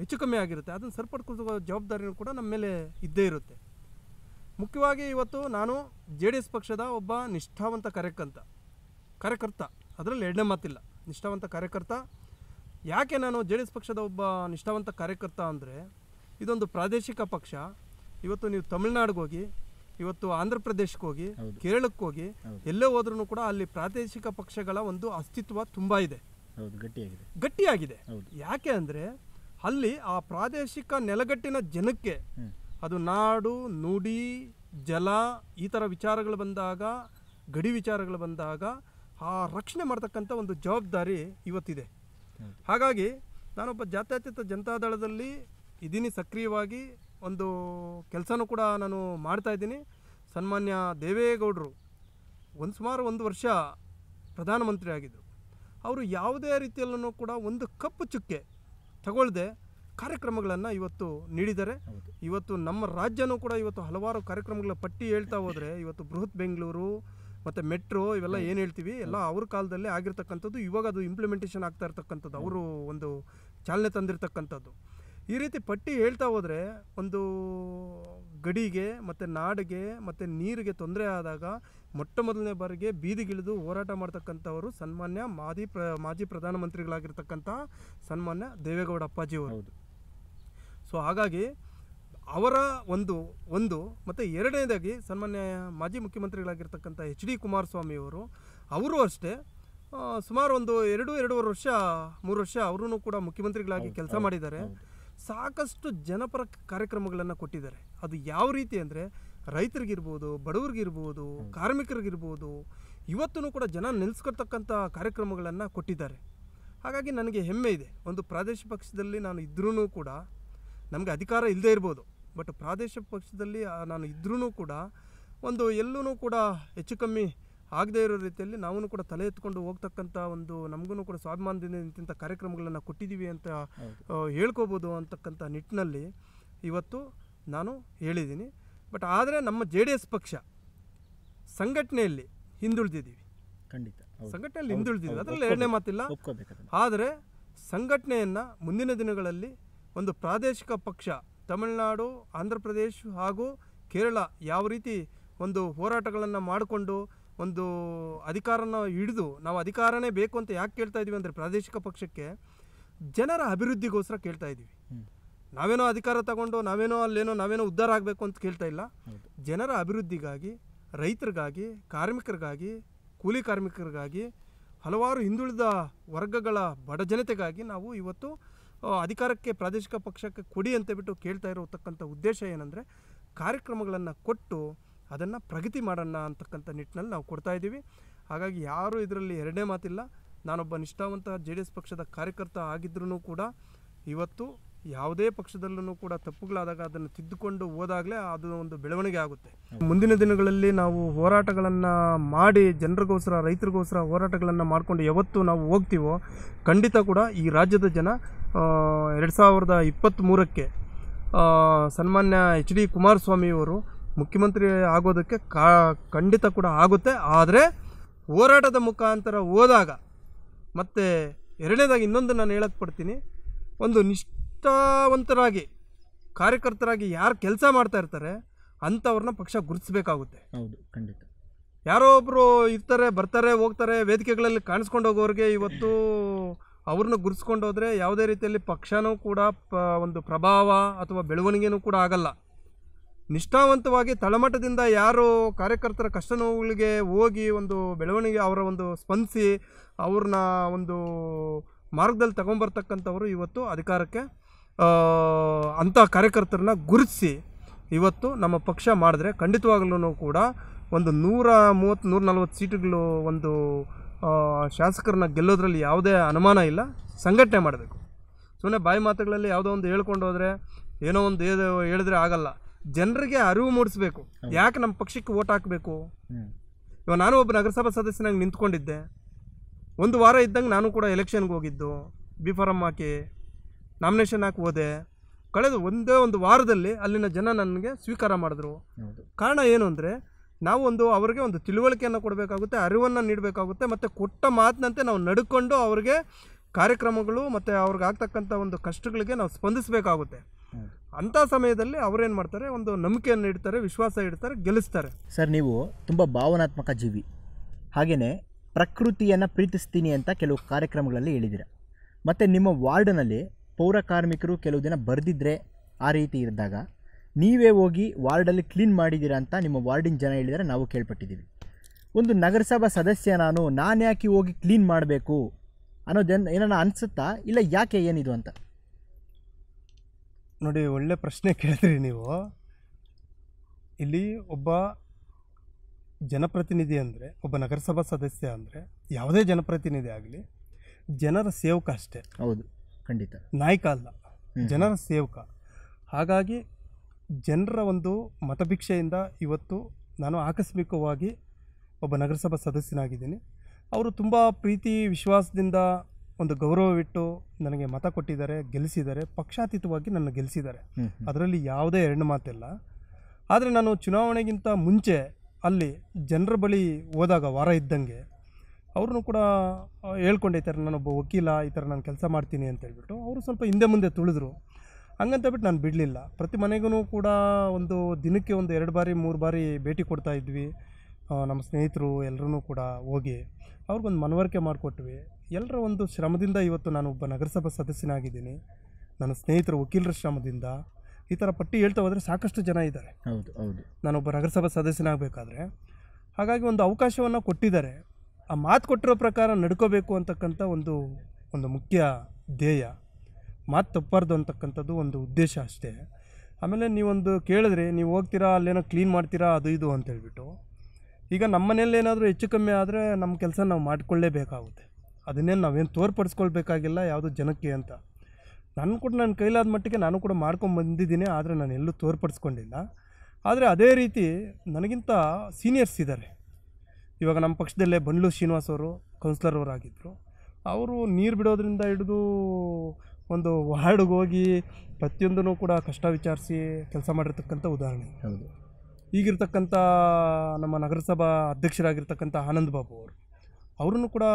ಹೆಚ್ಚು ಕಮ್ಮಿ ಆಗಿರುತ್ತೆ ಅದನ್ನು ಸರಿಪಡಿಸೋ ಜವಾಬ್ದಾರಿಯೂ ಕೂಡ ನಮ್ಮ ಮೇಲೆ ಇದ್ದೇ ಇರುತ್ತೆ ಮುಖ್ಯವಾಗಿ ಇವತ್ತು ನಾನು ಜೆ ಡಿ ಎಸ್ ಪಕ್ಷದ ಒಬ್ಬ ನಿಷ್ಠಾವಂತ ಕಾರ್ಯಕರ್ತ ಕಾರ್ಯಕರ್ತ ಅದರಲ್ಲಿ ಎರಡನೇ ಮಾತಿಲ್ಲ ನಿಷ್ಠಾವಂತ ಕಾರ್ಯಕರ್ತ ಯಾಕೆ ನಾನು ಜೆ ಡಿ ಎಸ್ ಪಕ್ಷದ ಒಬ್ಬ ನಿಷ್ಠಾವಂತ ಕಾರ್ಯಕರ್ತ ಅಂದರೆ ಇದೊಂದು ಪ್ರಾದೇಶಿಕ ಪಕ್ಷ ಇವತ್ತು ನೀವು ತಮಿಳ್ನಾಡಿಗೆ ಹೋಗಿ ಇವತ್ತು ಆಂಧ್ರ ಪ್ರದೇಶಕ್ಕೆ ಹೋಗಿ ಕೇರಳಕ್ಕೆ ಹೋಗಿ ಎಲ್ಲೇ ಹೋದ್ರೂ ಕೂಡ ಅಲ್ಲಿ ಪ್ರಾದೇಶಿಕ ಪಕ್ಷಗಳ ಒಂದು ಅಸ್ತಿತ್ವ ತುಂಬ ಇದೆ ಗಟ್ಟಿಯಾಗಿದೆ ಗಟ್ಟಿಯಾಗಿದೆ ಯಾಕೆ ಅಂದರೆ ಅಲ್ಲಿ ಆ ಪ್ರಾದೇಶಿಕ ನೆಲಗಟ್ಟಿನ ಜನಕ್ಕೆ ಅದು ನಾಡು ನುಡಿ ಜಲ ಈ ಥರ ವಿಚಾರಗಳು ಬಂದಾಗ ಗಡಿ ವಿಚಾರಗಳು ಬಂದಾಗ ಆ ರಕ್ಷಣೆ ಮಾಡ್ತಕ್ಕಂಥ ಒಂದು ಜವಾಬ್ದಾರಿ ಇವತ್ತಿದೆ ಹಾಗಾಗಿ ನಾನೊಬ್ಬ ಜಾತ್ಯತೀತ ಜನತಾದಳದಲ್ಲಿ ಇದೀನಿ ಸಕ್ರಿಯವಾಗಿ ಒಂದು ಕೆಲಸನೂ ಕೂಡ ನಾನು ಮಾಡ್ತಾ ಇದ್ದೀನಿ ಸನ್ಮಾನ್ಯ ದೇವೇಗೌಡರು ಒಂದು ಸುಮಾರು ಒಂದು ವರ್ಷ ಪ್ರಧಾನಮಂತ್ರಿ ಆಗಿದ್ದರು ಅವರು ಯಾವುದೇ ರೀತಿಯಲ್ಲೂ ಕೂಡ ಒಂದು ಕಪ್ಪು ಚುಕ್ಕೆ ತಗೊಳ್ಳದೆ ಕಾರ್ಯಕ್ರಮಗಳನ್ನು ಇವತ್ತು ನೀಡಿದ್ದಾರೆ ಇವತ್ತು ನಮ್ಮ ರಾಜ್ಯನೂ ಕೂಡ ಇವತ್ತು ಹಲವಾರು ಕಾರ್ಯಕ್ರಮಗಳ ಪಟ್ಟಿ ಹೇಳ್ತಾ ಹೋದರೆ ಇವತ್ತು ಬೃಹತ್ ಬೆಂಗಳೂರು ಮತ್ತು ಮೆಟ್ರೋ ಇವೆಲ್ಲ ಏನು ಹೇಳ್ತೀವಿ ಎಲ್ಲ ಅವ್ರ ಕಾಲದಲ್ಲೇ ಆಗಿರ್ತಕ್ಕಂಥದ್ದು ಇವಾಗ ಅದು ಇಂಪ್ಲಿಮೆಂಟೇಷನ್ ಆಗ್ತಾ ಇರ್ತಕ್ಕಂಥದ್ದು ಅವರು ಒಂದು ಚಾಲನೆ ತಂದಿರತಕ್ಕಂಥದ್ದು ಈ ರೀತಿ ಪಟ್ಟಿ ಹೇಳ್ತಾ ಹೋದರೆ ಒಂದು ಗಡಿಗೆ ಮತ್ತು ನಾಡಿಗೆ ಮತ್ತು ನೀರಿಗೆ ತೊಂದರೆ ಆದಾಗ ಮೊಟ್ಟ ಮೊದಲನೇ ಬಾರಿಗೆ ಬೀದಿಗಿಳಿದು ಹೋರಾಟ ಮಾಡ್ತಕ್ಕಂಥವರು ಸನ್ಮಾನ್ಯ ಮಾಜಿ ಪ್ರ ಮಾಜಿ ಪ್ರಧಾನಮಂತ್ರಿಗಳಾಗಿರ್ತಕ್ಕಂಥ ಸನ್ಮಾನ್ಯ ದೇವೇಗೌಡ ಅಪ್ಪಾಜಿ ಅವರು ಸೊ ಹಾಗಾಗಿ ಅವರ ಒಂದು ಒಂದು ಮತ್ತು ಎರಡನೇದಾಗಿ ಸನ್ಮಾನ್ಯ ಮಾಜಿ ಮುಖ್ಯಮಂತ್ರಿಗಳಾಗಿರ್ತಕ್ಕಂಥ ಎಚ್ ಡಿ ಕುಮಾರಸ್ವಾಮಿಯವರು ಅವರು ಅಷ್ಟೇ ಸುಮಾರು ಒಂದು ಎರಡು ಎರಡೂವರೆ ವರ್ಷ ಮೂರು ವರ್ಷ ಅವರೂ ಕೂಡ ಮುಖ್ಯಮಂತ್ರಿಗಳಾಗಿ ಕೆಲಸ ಮಾಡಿದ್ದಾರೆ ಸಾಕಷ್ಟು ಜನಪರ ಕಾರ್ಯಕ್ರಮಗಳನ್ನು ಕೊಟ್ಟಿದ್ದಾರೆ ಅದು ಯಾವ ರೀತಿ ಅಂದರೆ ರೈತರಿಗಿರ್ಬೋದು ಬಡವ್ರಿಗಿರ್ಬೋದು ಕಾರ್ಮಿಕರಿಗಿರ್ಬೋದು ಇವತ್ತೂ ಕೂಡ ಜನ ನೆಲೆಸ್ಕೊಡ್ತಕ್ಕಂಥ ಕಾರ್ಯಕ್ರಮಗಳನ್ನು ಕೊಟ್ಟಿದ್ದಾರೆ ಹಾಗಾಗಿ ನನಗೆ ಹೆಮ್ಮೆ ಇದೆ ಒಂದು ಪ್ರಾದೇಶಿಕ ಪಕ್ಷದಲ್ಲಿ ನಾನು ಇದ್ರೂ ಕೂಡ ನಮಗೆ ಅಧಿಕಾರ ಇಲ್ಲದೇ ಇರ್ಬೋದು ಬಟ್ ಪ್ರಾದೇಶಿಕ ಪಕ್ಷದಲ್ಲಿ ನಾನು ಇದ್ರೂ ಕೂಡ ಒಂದು ಎಲ್ಲೂ ಕೂಡ ಹೆಚ್ಚು ಕಮ್ಮಿ ಆಗದೇ ಇರೋ ರೀತಿಯಲ್ಲಿ ನಾವು ಕೂಡ ತಲೆ ಎತ್ಕೊಂಡು ಹೋಗ್ತಕ್ಕಂಥ ಒಂದು ನಮಗೂ ಕೂಡ ಸ್ವಾಭಿಮಾನದಿಂದ ಕಾರ್ಯಕ್ರಮಗಳನ್ನು ಕೊಟ್ಟಿದ್ದೀವಿ ಅಂತ ಹೇಳ್ಕೋಬೋದು ಅಂತಕ್ಕಂಥ ನಿಟ್ಟಿನಲ್ಲಿ ಇವತ್ತು ನಾನು ಹೇಳಿದ್ದೀನಿ ಬಟ್ ಆದರೆ ನಮ್ಮ ಜೆ ಡಿ ಎಸ್ ಪಕ್ಷ ಸಂಘಟನೆಯಲ್ಲಿ ಹಿಂದುಳಿದಿದ್ದೀವಿ ಖಂಡಿತ ಸಂಘಟನೆಯಲ್ಲಿ ಹಿಂದುಳಿದಿದ್ದೀವಿ ಅದರಲ್ಲಿ ಎರಡನೇ ಮಾತಿಲ್ಲ ಆದರೆ ಸಂಘಟನೆಯನ್ನು ಮುಂದಿನ ದಿನಗಳಲ್ಲಿ ಒಂದು ಪ್ರಾದೇಶಿಕ ಪಕ್ಷ ತಮಿಳುನಾಡು ಆಂಧ್ರ ಪ್ರದೇಶ್ ಹಾಗೂ ಕೇರಳ ಯಾವ ರೀತಿ ಒಂದು ಹೋರಾಟಗಳನ್ನು ಮಾಡಿಕೊಂಡು ಒಂದು ಅಧಿಕಾರನ ಹಿಡಿದು ನಾವು ಅಧಿಕಾರನೇ ಬೇಕು ಅಂತ ಯಾಕೆ ಕೇಳ್ತಾ ಇದ್ದೀವಿ ಅಂದರೆ ಪ್ರಾದೇಶಿಕ ಪಕ್ಷಕ್ಕೆ ಜನರ ಅಭಿವೃದ್ಧಿಗೋಸ್ಕರ ಕೇಳ್ತಾ ಇದ್ದೀವಿ ನಾವೇನೋ ಅಧಿಕಾರ ತಗೊಂಡು ನಾವೇನೋ ಅಲ್ಲೇನೋ ನಾವೇನೋ ಉದ್ಧಾರ ಆಗಬೇಕು ಅಂತ ಕೇಳ್ತಾ ಇಲ್ಲ ಜನರ ಅಭಿವೃದ್ಧಿಗಾಗಿ ರೈತರಿಗಾಗಿ ಕಾರ್ಮಿಕರಿಗಾಗಿ ಕೂಲಿ ಕಾರ್ಮಿಕರಿಗಾಗಿ ಹಲವಾರು ಹಿಂದುಳಿದ ವರ್ಗಗಳ ಬಡ ಜನತೆಗಾಗಿ ನಾವು ಇವತ್ತು ಅಧಿಕಾರಕ್ಕೆ ಪ್ರಾದೇಶಿಕ ಪಕ್ಷಕ್ಕೆ ಕೊಡಿ ಅಂತ ಬಿಟ್ಟು ಕೇಳ್ತಾ ಇರೋತಕ್ಕಂಥ ಉದ್ದೇಶ ಏನಂದರೆ ಕಾರ್ಯಕ್ರಮಗಳನ್ನು ಕೊಟ್ಟು ಅದನ್ನು ಪ್ರಗತಿ ಮಾಡೋಣ ಅಂತಕ್ಕಂಥ ನಿಟ್ಟಿನಲ್ಲಿ ನಾವು ಇದ್ದೀವಿ ಹಾಗಾಗಿ ಯಾರೂ ಇದರಲ್ಲಿ ಎರಡನೇ ಮಾತಿಲ್ಲ ನಾನೊಬ್ಬ ನಿಷ್ಠಾವಂತ ಜೆ ಡಿ ಎಸ್ ಪಕ್ಷದ ಕಾರ್ಯಕರ್ತ ಆಗಿದ್ರೂ ಕೂಡ ಇವತ್ತು ಯಾವುದೇ ಪಕ್ಷದಲ್ಲೂ ಕೂಡ ತಪ್ಪುಗಳಾದಾಗ ಅದನ್ನು ತಿದ್ದುಕೊಂಡು ಹೋದಾಗಲೇ ಅದು ಒಂದು ಬೆಳವಣಿಗೆ ಆಗುತ್ತೆ ಮುಂದಿನ ದಿನಗಳಲ್ಲಿ ನಾವು ಹೋರಾಟಗಳನ್ನು ಮಾಡಿ ಜನರಿಗೋಸ್ಕರ ರೈತರಿಗೋಸ್ಕರ ಹೋರಾಟಗಳನ್ನು ಮಾಡಿಕೊಂಡು ಯಾವತ್ತು ನಾವು ಹೋಗ್ತೀವೋ ಖಂಡಿತ ಕೂಡ ಈ ರಾಜ್ಯದ ಜನ ಎರಡು ಸಾವಿರದ ಇಪ್ಪತ್ತ್ಮೂರಕ್ಕೆ ಸನ್ಮಾನ್ಯ ಎಚ್ ಡಿ ಕುಮಾರಸ್ವಾಮಿಯವರು ಮುಖ್ಯಮಂತ್ರಿ ಆಗೋದಕ್ಕೆ ಕಾ ಖಂಡಿತ ಕೂಡ ಆಗುತ್ತೆ ಆದರೆ ಹೋರಾಟದ ಮುಖಾಂತರ ಹೋದಾಗ ಮತ್ತು ಎರಡನೇದಾಗಿ ಇನ್ನೊಂದು ನಾನು ಹೇಳಕ್ಕೆ ಪಡ್ತೀನಿ ಒಂದು ನಿಷ್ಠಾವಂತರಾಗಿ ಕಾರ್ಯಕರ್ತರಾಗಿ ಯಾರು ಕೆಲಸ ಮಾಡ್ತಾ ಇರ್ತಾರೆ ಅಂಥವ್ರನ್ನ ಪಕ್ಷ ಗುರುತಿಸಬೇಕಾಗುತ್ತೆ ಹೌದು ಖಂಡಿತ ಯಾರೋ ಒಬ್ಬರು ಇರ್ತಾರೆ ಬರ್ತಾರೆ ಹೋಗ್ತಾರೆ ವೇದಿಕೆಗಳಲ್ಲಿ ಕಾಣಿಸ್ಕೊಂಡು ಹೋಗೋರಿಗೆ ಇವತ್ತು ಅವ್ರನ್ನ ಗುರುಸ್ಕೊಂಡು ಹೋದರೆ ಯಾವುದೇ ರೀತಿಯಲ್ಲಿ ಪಕ್ಷನೂ ಕೂಡ ಪ ಒಂದು ಪ್ರಭಾವ ಅಥವಾ ಬೆಳವಣಿಗೆನೂ ಕೂಡ ಆಗಲ್ಲ ನಿಷ್ಠಾವಂತವಾಗಿ ತಳಮಟ್ಟದಿಂದ ಯಾರು ಕಾರ್ಯಕರ್ತರ ಕಷ್ಟ ನೋವುಗಳಿಗೆ ಹೋಗಿ ಒಂದು ಬೆಳವಣಿಗೆ ಅವರ ಒಂದು ಸ್ಪಂದಿಸಿ ಅವ್ರನ್ನ ಒಂದು ಮಾರ್ಗದಲ್ಲಿ ತಗೊಂಬರ್ತಕ್ಕಂಥವರು ಇವತ್ತು ಅಧಿಕಾರಕ್ಕೆ ಅಂಥ ಕಾರ್ಯಕರ್ತರನ್ನ ಗುರುತಿಸಿ ಇವತ್ತು ನಮ್ಮ ಪಕ್ಷ ಮಾಡಿದ್ರೆ ಖಂಡಿತವಾಗ್ಲೂ ಕೂಡ ಒಂದು ನೂರ ಮೂವತ್ತು ನೂರ ನಲ್ವತ್ತು ಸೀಟುಗಳು ಒಂದು ಶಾಸಕರನ್ನ ಗೆಲ್ಲೋದ್ರಲ್ಲಿ ಯಾವುದೇ ಅನುಮಾನ ಇಲ್ಲ ಸಂಘಟನೆ ಮಾಡಬೇಕು ಸುಮ್ಮನೆ ಬಾಯಿ ಮಾತುಗಳಲ್ಲಿ ಯಾವುದೋ ಒಂದು ಹೇಳ್ಕೊಂಡು ಹೋದರೆ ಏನೋ ಒಂದು ಹೇಳಿದ್ರೆ ಆಗಲ್ಲ ಜನರಿಗೆ ಅರಿವು ಮೂಡಿಸ್ಬೇಕು ಯಾಕೆ ನಮ್ಮ ಪಕ್ಷಕ್ಕೆ ಓಟ್ ಹಾಕಬೇಕು ಇವಾಗ ನಾನು ಒಬ್ಬ ನಗರಸಭಾ ಸದಸ್ಯನಾಗಿ ನಿಂತ್ಕೊಂಡಿದ್ದೆ ಒಂದು ವಾರ ಇದ್ದಂಗೆ ನಾನು ಕೂಡ ಎಲೆಕ್ಷನ್ಗೆ ಹೋಗಿದ್ದು ಬಿ ಫಾರಮ್ ಹಾಕಿ ನಾಮಿನೇಷನ್ ಹಾಕಿ ಹೋದೆ ಕಳೆದ ಒಂದೇ ಒಂದು ವಾರದಲ್ಲಿ ಅಲ್ಲಿನ ಜನ ನನಗೆ ಸ್ವೀಕಾರ ಮಾಡಿದ್ರು ಕಾರಣ ಏನು ಅಂದರೆ ನಾವು ಒಂದು ಅವರಿಗೆ ಒಂದು ತಿಳುವಳಿಕೆಯನ್ನು ಕೊಡಬೇಕಾಗುತ್ತೆ ಅರಿವನ್ನು ನೀಡಬೇಕಾಗುತ್ತೆ ಮತ್ತು ಕೊಟ್ಟ ಮಾತಿನಂತೆ ನಾವು ನಡ್ಕೊಂಡು ಅವ್ರಿಗೆ ಕಾರ್ಯಕ್ರಮಗಳು ಮತ್ತು ಅವ್ರಿಗೆ ಆಗ್ತಕ್ಕಂಥ ಒಂದು ಕಷ್ಟಗಳಿಗೆ ನಾವು ಸ್ಪಂದಿಸಬೇಕಾಗುತ್ತೆ ಅಂಥ ಸಮಯದಲ್ಲಿ ಅವ್ರೇನು ಮಾಡ್ತಾರೆ ಒಂದು ನಂಬಿಕೆಯನ್ನು ಇಡ್ತಾರೆ ವಿಶ್ವಾಸ ಇಡ್ತಾರೆ ಗೆಲ್ಲಿಸ್ತಾರೆ ಸರ್ ನೀವು ತುಂಬ ಭಾವನಾತ್ಮಕ ಜೀವಿ ಹಾಗೆಯೇ ಪ್ರಕೃತಿಯನ್ನು ಪ್ರೀತಿಸ್ತೀನಿ ಅಂತ ಕೆಲವು ಕಾರ್ಯಕ್ರಮಗಳಲ್ಲಿ ಹೇಳಿದ್ದೀರ ಮತ್ತು ನಿಮ್ಮ ವಾರ್ಡ್ನಲ್ಲಿ ಪೌರ ಕಾರ್ಮಿಕರು ಕೆಲವು ದಿನ ಬರೆದಿದ್ರೆ ಆ ರೀತಿ ಇದ್ದಾಗ ನೀವೇ ಹೋಗಿ ವಾರ್ಡಲ್ಲಿ ಕ್ಲೀನ್ ಮಾಡಿದ್ದೀರಾ ಅಂತ ನಿಮ್ಮ ವಾರ್ಡಿನ ಜನ ಹೇಳಿದರೆ ನಾವು ಕೇಳ್ಪಟ್ಟಿದ್ದೀವಿ ಒಂದು ನಗರಸಭಾ ಸದಸ್ಯ ನಾನು ನಾನು ಯಾಕೆ ಹೋಗಿ ಕ್ಲೀನ್ ಮಾಡಬೇಕು ಅನ್ನೋದನ್ನು ಏನಾರ ಅನಿಸುತ್ತಾ ಇಲ್ಲ ಯಾಕೆ ಏನಿದು ಅಂತ ನೋಡಿ ಒಳ್ಳೆ ಪ್ರಶ್ನೆ ಕೇಳಿದ್ರಿ ನೀವು ಇಲ್ಲಿ ಒಬ್ಬ ಜನಪ್ರತಿನಿಧಿ ಅಂದರೆ ಒಬ್ಬ ನಗರಸಭಾ ಸದಸ್ಯ ಅಂದರೆ ಯಾವುದೇ ಜನಪ್ರತಿನಿಧಿ ಆಗಲಿ ಜನರ ಸೇವಕ ಅಷ್ಟೇ ಹೌದು ಖಂಡಿತ ನಾಯಕ ಅಲ್ಲ ಜನರ ಸೇವಕ ಹಾಗಾಗಿ ಜನರ ಒಂದು ಮತಭಿಕ್ಷೆಯಿಂದ ಇವತ್ತು ನಾನು ಆಕಸ್ಮಿಕವಾಗಿ ಒಬ್ಬ ನಗರಸಭಾ ಸದಸ್ಯನಾಗಿದ್ದೀನಿ ಅವರು ತುಂಬ ಪ್ರೀತಿ ವಿಶ್ವಾಸದಿಂದ ಒಂದು ಗೌರವವಿಟ್ಟು ನನಗೆ ಮತ ಕೊಟ್ಟಿದ್ದಾರೆ ಗೆಲ್ಲಿಸಿದ್ದಾರೆ ಪಕ್ಷಾತೀತವಾಗಿ ನನ್ನ ಗೆಲ್ಲಿಸಿದ್ದಾರೆ ಅದರಲ್ಲಿ ಯಾವುದೇ ಎರಡು ಮಾತಿಲ್ಲ ಆದರೆ ನಾನು ಚುನಾವಣೆಗಿಂತ ಮುಂಚೆ ಅಲ್ಲಿ ಜನರ ಬಳಿ ಹೋದಾಗ ವಾರ ಇದ್ದಂಗೆ ಅವ್ರನ್ನೂ ಕೂಡ ಹೇಳ್ಕೊಂಡಿರ್ತಾರೆ ನಾನೊಬ್ಬ ವಕೀಲ ಈ ಥರ ನಾನು ಕೆಲಸ ಮಾಡ್ತೀನಿ ಅಂತ ಹೇಳ್ಬಿಟ್ಟು ಅವರು ಸ್ವಲ್ಪ ಹಿಂದೆ ಮುಂದೆ ತುಳಿದ್ರು ಹಂಗಂತ ಬಿಟ್ಟು ನಾನು ಬಿಡಲಿಲ್ಲ ಪ್ರತಿ ಮನೆಗೂ ಕೂಡ ಒಂದು ದಿನಕ್ಕೆ ಒಂದು ಎರಡು ಬಾರಿ ಮೂರು ಬಾರಿ ಭೇಟಿ ಕೊಡ್ತಾ ಇದ್ವಿ ನಮ್ಮ ಸ್ನೇಹಿತರು ಎಲ್ಲರೂ ಕೂಡ ಹೋಗಿ ಅವ್ರಿಗೊಂದು ಮನವರಿಕೆ ಮಾಡಿಕೊಟ್ವಿ ಎಲ್ಲರ ಒಂದು ಶ್ರಮದಿಂದ ಇವತ್ತು ನಾನು ಒಬ್ಬ ನಗರಸಭಾ ಸದಸ್ಯನಾಗಿದ್ದೀನಿ ನನ್ನ ಸ್ನೇಹಿತರ ವಕೀಲರ ಶ್ರಮದಿಂದ ಈ ಥರ ಪಟ್ಟಿ ಹೇಳ್ತಾ ಹೋದರೆ ಸಾಕಷ್ಟು ಜನ ಇದ್ದಾರೆ ಹೌದು ಹೌದು ನಾನೊಬ್ಬ ನಗರಸಭಾ ಸದಸ್ಯನಾಗಬೇಕಾದ್ರೆ ಹಾಗಾಗಿ ಒಂದು ಅವಕಾಶವನ್ನು ಕೊಟ್ಟಿದ್ದಾರೆ ಆ ಮಾತು ಕೊಟ್ಟಿರೋ ಪ್ರಕಾರ ನಡ್ಕೋಬೇಕು ಅಂತಕ್ಕಂಥ ಒಂದು ಒಂದು ಮುಖ್ಯ ಧ್ಯೇಯ ಮಾತು ತಪ್ಪಾರ್ದು ಅಂತಕ್ಕಂಥದ್ದು ಒಂದು ಉದ್ದೇಶ ಅಷ್ಟೇ ಆಮೇಲೆ ನೀವೊಂದು ಕೇಳಿದ್ರೆ ನೀವು ಹೋಗ್ತೀರಾ ಅಲ್ಲೇನೋ ಕ್ಲೀನ್ ಮಾಡ್ತೀರಾ ಅದು ಇದು ಅಂತೇಳ್ಬಿಟ್ಟು ಈಗ ನಮ್ಮ ಮನೇಲಿ ಏನಾದರೂ ಹೆಚ್ಚು ಕಮ್ಮಿ ಆದರೆ ನಮ್ಮ ಕೆಲಸ ನಾವು ಮಾಡಿಕೊಳ್ಳೇಬೇಕಾಗುತ್ತೆ ಅದನ್ನೇನು ನಾವೇನು ತೋರ್ಪಡಿಸ್ಕೊಳ್ಬೇಕಾಗಿಲ್ಲ ಯಾವುದು ಜನಕ್ಕೆ ಅಂತ ನಾನು ಕೂಡ ನನ್ನ ಕೈಲಾದ ಮಟ್ಟಿಗೆ ನಾನು ಕೂಡ ಮಾಡ್ಕೊಂಡು ಬಂದಿದ್ದೀನಿ ಆದರೆ ನಾನು ಎಲ್ಲೂ ತೋರ್ಪಡಿಸ್ಕೊಂಡಿಲ್ಲ ಆದರೆ ಅದೇ ರೀತಿ ನನಗಿಂತ ಸೀನಿಯರ್ಸ್ ಇದ್ದಾರೆ ಇವಾಗ ನಮ್ಮ ಪಕ್ಷದಲ್ಲೇ ಬಂಡ್ಲು ಶ್ರೀನಿವಾಸ್ ಅವರು ಕೌನ್ಸಿಲರ್ ಅವರಾಗಿದ್ದರು ಅವರು ನೀರು ಬಿಡೋದ್ರಿಂದ ಹಿಡಿದು ಒಂದು ವಾರ್ಡ್ಗೆ ಹೋಗಿ ಪ್ರತಿಯೊಂದೂ ಕೂಡ ಕಷ್ಟ ವಿಚಾರಿಸಿ ಕೆಲಸ ಮಾಡಿರ್ತಕ್ಕಂಥ ಉದಾಹರಣೆ ಹೌದು ಈಗಿರ್ತಕ್ಕಂಥ ನಮ್ಮ ನಗರಸಭಾ ಅಧ್ಯಕ್ಷರಾಗಿರ್ತಕ್ಕಂಥ ಆನಂದ್ ಬಾಬು ಅವರು ಅವ್ರೂ ಕೂಡ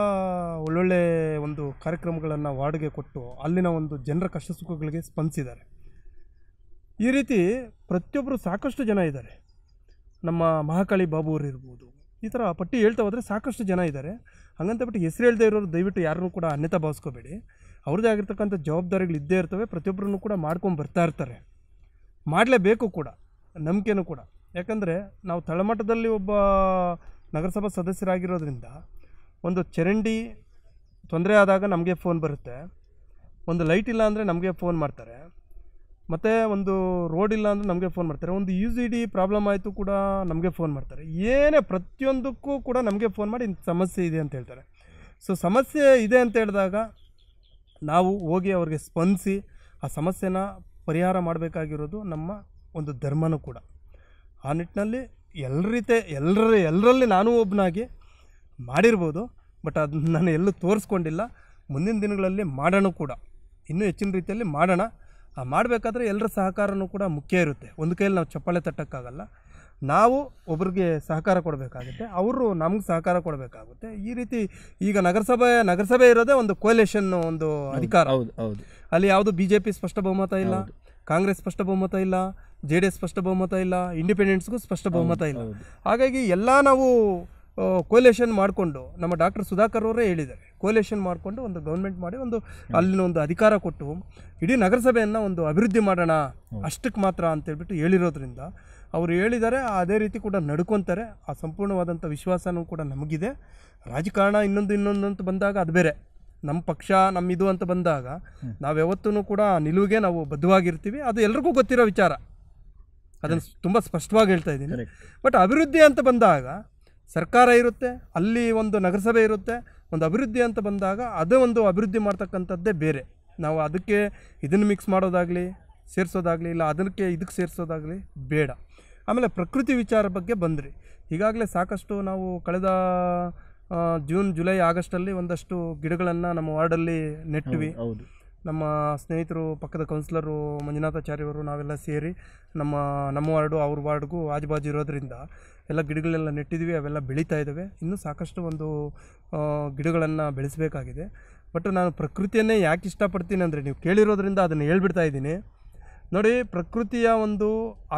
ಒಳ್ಳೊಳ್ಳೆ ಒಂದು ಕಾರ್ಯಕ್ರಮಗಳನ್ನು ವಾರ್ಡ್ಗೆ ಕೊಟ್ಟು ಅಲ್ಲಿನ ಒಂದು ಜನರ ಕಷ್ಟ ಸುಖಗಳಿಗೆ ಸ್ಪಂದಿಸಿದ್ದಾರೆ ಈ ರೀತಿ ಪ್ರತಿಯೊಬ್ಬರು ಸಾಕಷ್ಟು ಜನ ಇದ್ದಾರೆ ನಮ್ಮ ಮಹಾಕಾಳಿ ಬಾಬು ಇರ್ಬೋದು ಈ ಥರ ಪಟ್ಟಿ ಹೇಳ್ತಾ ಹೋದರೆ ಸಾಕಷ್ಟು ಜನ ಇದ್ದಾರೆ ಹಾಗಂತ ಬಿಟ್ಟು ಹೆಸರು ಹೇಳ್ದೇ ಇರೋರು ದಯವಿಟ್ಟು ಯಾರನ್ನೂ ಕೂಡ ಅನ್ಯತಾ ಭಾವಿಸ್ಕೋಬೇಡಿ ಅವ್ರದ್ದೇ ಆಗಿರ್ತಕ್ಕಂಥ ಜವಾಬ್ದಾರಿಗಳು ಇದ್ದೇ ಇರ್ತವೆ ಪ್ರತಿಯೊಬ್ಬರನ್ನು ಕೂಡ ಮಾಡ್ಕೊಂಡು ಬರ್ತಾ ಇರ್ತಾರೆ ಮಾಡಲೇಬೇಕು ಕೂಡ ನಂಬಿಕೆನೂ ಕೂಡ ಯಾಕಂದರೆ ನಾವು ತಳಮಟ್ಟದಲ್ಲಿ ಒಬ್ಬ ನಗರಸಭಾ ಸದಸ್ಯರಾಗಿರೋದ್ರಿಂದ ಒಂದು ಚರಂಡಿ ತೊಂದರೆ ಆದಾಗ ನಮಗೆ ಫೋನ್ ಬರುತ್ತೆ ಒಂದು ಲೈಟ್ ಇಲ್ಲ ಅಂದರೆ ನಮಗೆ ಫೋನ್ ಮಾಡ್ತಾರೆ ಮತ್ತು ಒಂದು ರೋಡ್ ಇಲ್ಲ ಅಂದರೆ ನಮಗೆ ಫೋನ್ ಮಾಡ್ತಾರೆ ಒಂದು ಯು ಸಿ ಡಿ ಪ್ರಾಬ್ಲಮ್ ಆಯಿತು ಕೂಡ ನಮಗೆ ಫೋನ್ ಮಾಡ್ತಾರೆ ಏನೇ ಪ್ರತಿಯೊಂದಕ್ಕೂ ಕೂಡ ನಮಗೆ ಫೋನ್ ಮಾಡಿ ಇಂಥ ಸಮಸ್ಯೆ ಇದೆ ಅಂತ ಹೇಳ್ತಾರೆ ಸೊ ಸಮಸ್ಯೆ ಇದೆ ಅಂತ ಹೇಳಿದಾಗ ನಾವು ಹೋಗಿ ಅವ್ರಿಗೆ ಸ್ಪಂದಿಸಿ ಆ ಸಮಸ್ಯೆನ ಪರಿಹಾರ ಮಾಡಬೇಕಾಗಿರೋದು ನಮ್ಮ ಒಂದು ಧರ್ಮನೂ ಕೂಡ ಆ ನಿಟ್ಟಿನಲ್ಲಿ ಎಲ್ಲ ಎಲ್ಲರ ಎಲ್ಲರಲ್ಲಿ ನಾನೂ ಒಬ್ಬನಾಗಿ ಮಾಡಿರ್ಬೋದು ಬಟ್ ಅದನ್ನ ನಾನು ಎಲ್ಲೂ ತೋರಿಸ್ಕೊಂಡಿಲ್ಲ ಮುಂದಿನ ದಿನಗಳಲ್ಲಿ ಮಾಡೋಣ ಕೂಡ ಇನ್ನೂ ಹೆಚ್ಚಿನ ರೀತಿಯಲ್ಲಿ ಮಾಡೋಣ ಆ ಮಾಡಬೇಕಾದ್ರೆ ಎಲ್ಲರ ಸಹಕಾರನೂ ಕೂಡ ಮುಖ್ಯ ಇರುತ್ತೆ ಒಂದು ಕೈಯಲ್ಲಿ ನಾವು ಚಪ್ಪಾಳೆ ತಟ್ಟಕ್ಕಾಗಲ್ಲ ನಾವು ಒಬ್ರಿಗೆ ಸಹಕಾರ ಕೊಡಬೇಕಾಗುತ್ತೆ ಅವರು ನಮ್ಗೆ ಸಹಕಾರ ಕೊಡಬೇಕಾಗುತ್ತೆ ಈ ರೀತಿ ಈಗ ನಗರಸಭೆ ನಗರಸಭೆ ಇರೋದೇ ಒಂದು ಕೋಲೇಷನ್ ಒಂದು ಅಧಿಕಾರ ಹೌದು ಹೌದು ಅಲ್ಲಿ ಯಾವುದು ಬಿ ಜೆ ಪಿ ಸ್ಪಷ್ಟ ಬಹುಮತ ಇಲ್ಲ ಕಾಂಗ್ರೆಸ್ ಸ್ಪಷ್ಟ ಬಹುಮತ ಇಲ್ಲ ಜೆ ಡಿ ಎಸ್ ಸ್ಪಷ್ಟ ಬಹುಮತ ಇಲ್ಲ ಇಂಡಿಪೆಂಡೆನ್ಸ್ಗೂ ಸ್ಪಷ್ಟ ಬಹುಮತ ಇಲ್ಲ ಹಾಗಾಗಿ ಎಲ್ಲ ನಾವು ಕೋಲೇಷನ್ ಮಾಡಿಕೊಂಡು ನಮ್ಮ ಡಾಕ್ಟರ್ ಸುಧಾಕರ್ ಅವರೇ ಹೇಳಿದ್ದಾರೆ ಕೋಲೇಷನ್ ಮಾಡಿಕೊಂಡು ಒಂದು ಗೌರ್ಮೆಂಟ್ ಮಾಡಿ ಒಂದು ಅಲ್ಲಿನ ಒಂದು ಅಧಿಕಾರ ಕೊಟ್ಟು ಇಡೀ ನಗರಸಭೆಯನ್ನು ಒಂದು ಅಭಿವೃದ್ಧಿ ಮಾಡೋಣ ಅಷ್ಟಕ್ಕೆ ಮಾತ್ರ ಅಂತೇಳ್ಬಿಟ್ಟು ಹೇಳಿರೋದ್ರಿಂದ ಅವರು ಹೇಳಿದ್ದಾರೆ ಅದೇ ರೀತಿ ಕೂಡ ನಡ್ಕೊತಾರೆ ಆ ಸಂಪೂರ್ಣವಾದಂಥ ವಿಶ್ವಾಸನೂ ಕೂಡ ನಮಗಿದೆ ರಾಜಕಾರಣ ಇನ್ನೊಂದು ಇನ್ನೊಂದು ಅಂತ ಬಂದಾಗ ಅದು ಬೇರೆ ನಮ್ಮ ಪಕ್ಷ ನಮ್ಮ ಇದು ಅಂತ ಬಂದಾಗ ನಾವು ಯಾವತ್ತೂ ಕೂಡ ನಿಲುವಿಗೆ ನಾವು ಬದ್ಧವಾಗಿರ್ತೀವಿ ಅದು ಎಲ್ರಿಗೂ ಗೊತ್ತಿರೋ ವಿಚಾರ ಅದನ್ನು ತುಂಬ ಸ್ಪಷ್ಟವಾಗಿ ಹೇಳ್ತಾ ಇದ್ದೀನಿ ಬಟ್ ಅಭಿವೃದ್ಧಿ ಅಂತ ಬಂದಾಗ ಸರ್ಕಾರ ಇರುತ್ತೆ ಅಲ್ಲಿ ಒಂದು ನಗರಸಭೆ ಇರುತ್ತೆ ಒಂದು ಅಭಿವೃದ್ಧಿ ಅಂತ ಬಂದಾಗ ಅದೇ ಒಂದು ಅಭಿವೃದ್ಧಿ ಮಾಡ್ತಕ್ಕಂಥದ್ದೇ ಬೇರೆ ನಾವು ಅದಕ್ಕೆ ಇದನ್ನು ಮಿಕ್ಸ್ ಮಾಡೋದಾಗಲಿ ಸೇರಿಸೋದಾಗಲಿ ಇಲ್ಲ ಅದಕ್ಕೆ ಇದಕ್ಕೆ ಸೇರಿಸೋದಾಗಲಿ ಬೇಡ ಆಮೇಲೆ ಪ್ರಕೃತಿ ವಿಚಾರ ಬಗ್ಗೆ ಬಂದ್ರಿ ಈಗಾಗಲೇ ಸಾಕಷ್ಟು ನಾವು ಕಳೆದ ಜೂನ್ ಜುಲೈ ಆಗಸ್ಟಲ್ಲಿ ಒಂದಷ್ಟು ಗಿಡಗಳನ್ನು ನಮ್ಮ ವಾರ್ಡಲ್ಲಿ ನೆಟ್ವಿ ಹೌದು ನಮ್ಮ ಸ್ನೇಹಿತರು ಪಕ್ಕದ ಕೌನ್ಸಿಲರು ಮಂಜುನಾಥಾಚಾರ್ಯವರು ನಾವೆಲ್ಲ ಸೇರಿ ನಮ್ಮ ನಮ್ಮ ವಾರ್ಡು ಅವ್ರ ವಾರ್ಡ್ಗೂ ಆಜುಬಾಜು ಬಾಜು ಇರೋದರಿಂದ ಎಲ್ಲ ಗಿಡಗಳೆಲ್ಲ ನೆಟ್ಟಿದ್ವಿ ಅವೆಲ್ಲ ಬೆಳೀತಾ ಇದ್ದಾವೆ ಇನ್ನೂ ಸಾಕಷ್ಟು ಒಂದು ಗಿಡಗಳನ್ನು ಬೆಳೆಸಬೇಕಾಗಿದೆ ಬಟ್ ನಾನು ಪ್ರಕೃತಿಯನ್ನೇ ಯಾಕೆ ಇಷ್ಟಪಡ್ತೀನಿ ಅಂದರೆ ನೀವು ಕೇಳಿರೋದ್ರಿಂದ ಅದನ್ನು ಹೇಳ್ಬಿಡ್ತಾ ಇದ್ದೀನಿ ನೋಡಿ ಪ್ರಕೃತಿಯ ಒಂದು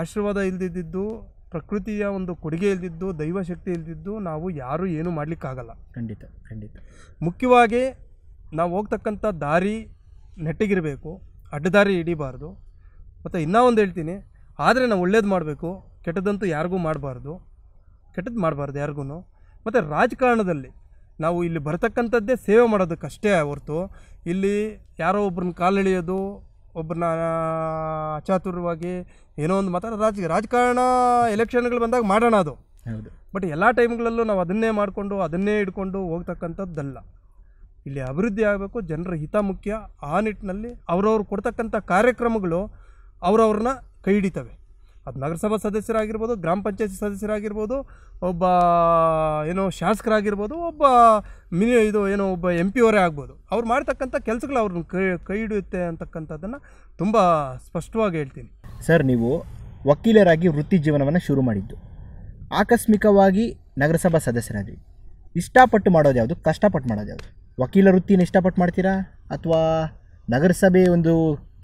ಆಶೀರ್ವಾದ ಇಲ್ದಿದ್ದು ಪ್ರಕೃತಿಯ ಒಂದು ಕೊಡುಗೆ ಇಲ್ದಿದ್ದು ದೈವಶಕ್ತಿ ಇಲ್ದಿದ್ದು ನಾವು ಯಾರೂ ಏನೂ ಮಾಡಲಿಕ್ಕಾಗಲ್ಲ ಖಂಡಿತ ಖಂಡಿತ ಮುಖ್ಯವಾಗಿ ನಾವು ಹೋಗ್ತಕ್ಕಂಥ ದಾರಿ ನೆಟ್ಟಿಗಿರಬೇಕು ಅಡ್ಡದಾರಿ ಹಿಡಿಬಾರ್ದು ಮತ್ತು ಇನ್ನೂ ಒಂದು ಹೇಳ್ತೀನಿ ಆದರೆ ನಾವು ಒಳ್ಳೇದು ಮಾಡಬೇಕು ಕೆಟ್ಟದಂತೂ ಯಾರಿಗೂ ಮಾಡಬಾರ್ದು ಕೆಟ್ಟದ್ದು ಮಾಡಬಾರ್ದು ಯಾರಿಗೂ ಮತ್ತು ರಾಜಕಾರಣದಲ್ಲಿ ನಾವು ಇಲ್ಲಿ ಬರತಕ್ಕಂಥದ್ದೇ ಸೇವೆ ಮಾಡೋದಕ್ಕಷ್ಟೇ ಹೊರತು ಇಲ್ಲಿ ಯಾರೋ ಒಬ್ಬರನ್ನ ಕಾಲೆಳೆಯೋದು ಒಬ್ಬರನ್ನ ಅಚಾತುರ್ಯವಾಗಿ ಏನೋ ಒಂದು ಮಾತಾಡ ರಾಜ ರಾಜಕಾರಣ ಎಲೆಕ್ಷನ್ಗಳು ಬಂದಾಗ ಮಾಡೋಣ ಅದು ಬಟ್ ಎಲ್ಲ ಟೈಮ್ಗಳಲ್ಲೂ ನಾವು ಅದನ್ನೇ ಮಾಡಿಕೊಂಡು ಅದನ್ನೇ ಇಟ್ಕೊಂಡು ಹೋಗ್ತಕ್ಕಂಥದ್ದಲ್ಲ ಇಲ್ಲಿ ಅಭಿವೃದ್ಧಿ ಆಗಬೇಕು ಜನರ ಹಿತ ಮುಖ್ಯ ಆ ನಿಟ್ಟಿನಲ್ಲಿ ಅವರವ್ರು ಕೊಡ್ತಕ್ಕಂಥ ಕಾರ್ಯಕ್ರಮಗಳು ಅವರವ್ರನ್ನ ಕೈ ಹಿಡಿತವೆ ಅದು ನಗರಸಭಾ ಸದಸ್ಯರಾಗಿರ್ಬೋದು ಗ್ರಾಮ ಪಂಚಾಯತಿ ಸದಸ್ಯರಾಗಿರ್ಬೋದು ಒಬ್ಬ ಏನೋ ಶಾಸಕರಾಗಿರ್ಬೋದು ಒಬ್ಬ ಮಿನಿ ಇದು ಏನೋ ಒಬ್ಬ ಎಂ ಪಿ ಅವರೇ ಆಗ್ಬೋದು ಅವ್ರು ಮಾಡ್ತಕ್ಕಂಥ ಕೆಲಸಗಳು ಅವ್ರನ್ನ ಕೈ ಕೈ ಹಿಡಿಯುತ್ತೆ ಅಂತಕ್ಕಂಥದ್ದನ್ನು ತುಂಬ ಸ್ಪಷ್ಟವಾಗಿ ಹೇಳ್ತೀನಿ ಸರ್ ನೀವು ವಕೀಲರಾಗಿ ವೃತ್ತಿ ಜೀವನವನ್ನು ಶುರು ಮಾಡಿದ್ದು ಆಕಸ್ಮಿಕವಾಗಿ ನಗರಸಭಾ ಸದಸ್ಯರಾದ್ರಿ ಇಷ್ಟಪಟ್ಟು ಮಾಡೋದು ಯಾವುದು ಕಷ್ಟಪಟ್ಟು ಮಾಡೋದು ಯಾವುದು ವಕೀಲ ವೃತ್ತಿಯನ್ನು ಇಷ್ಟಪಟ್ಟು ಮಾಡ್ತೀರಾ ಅಥವಾ ನಗರಸಭೆ ಒಂದು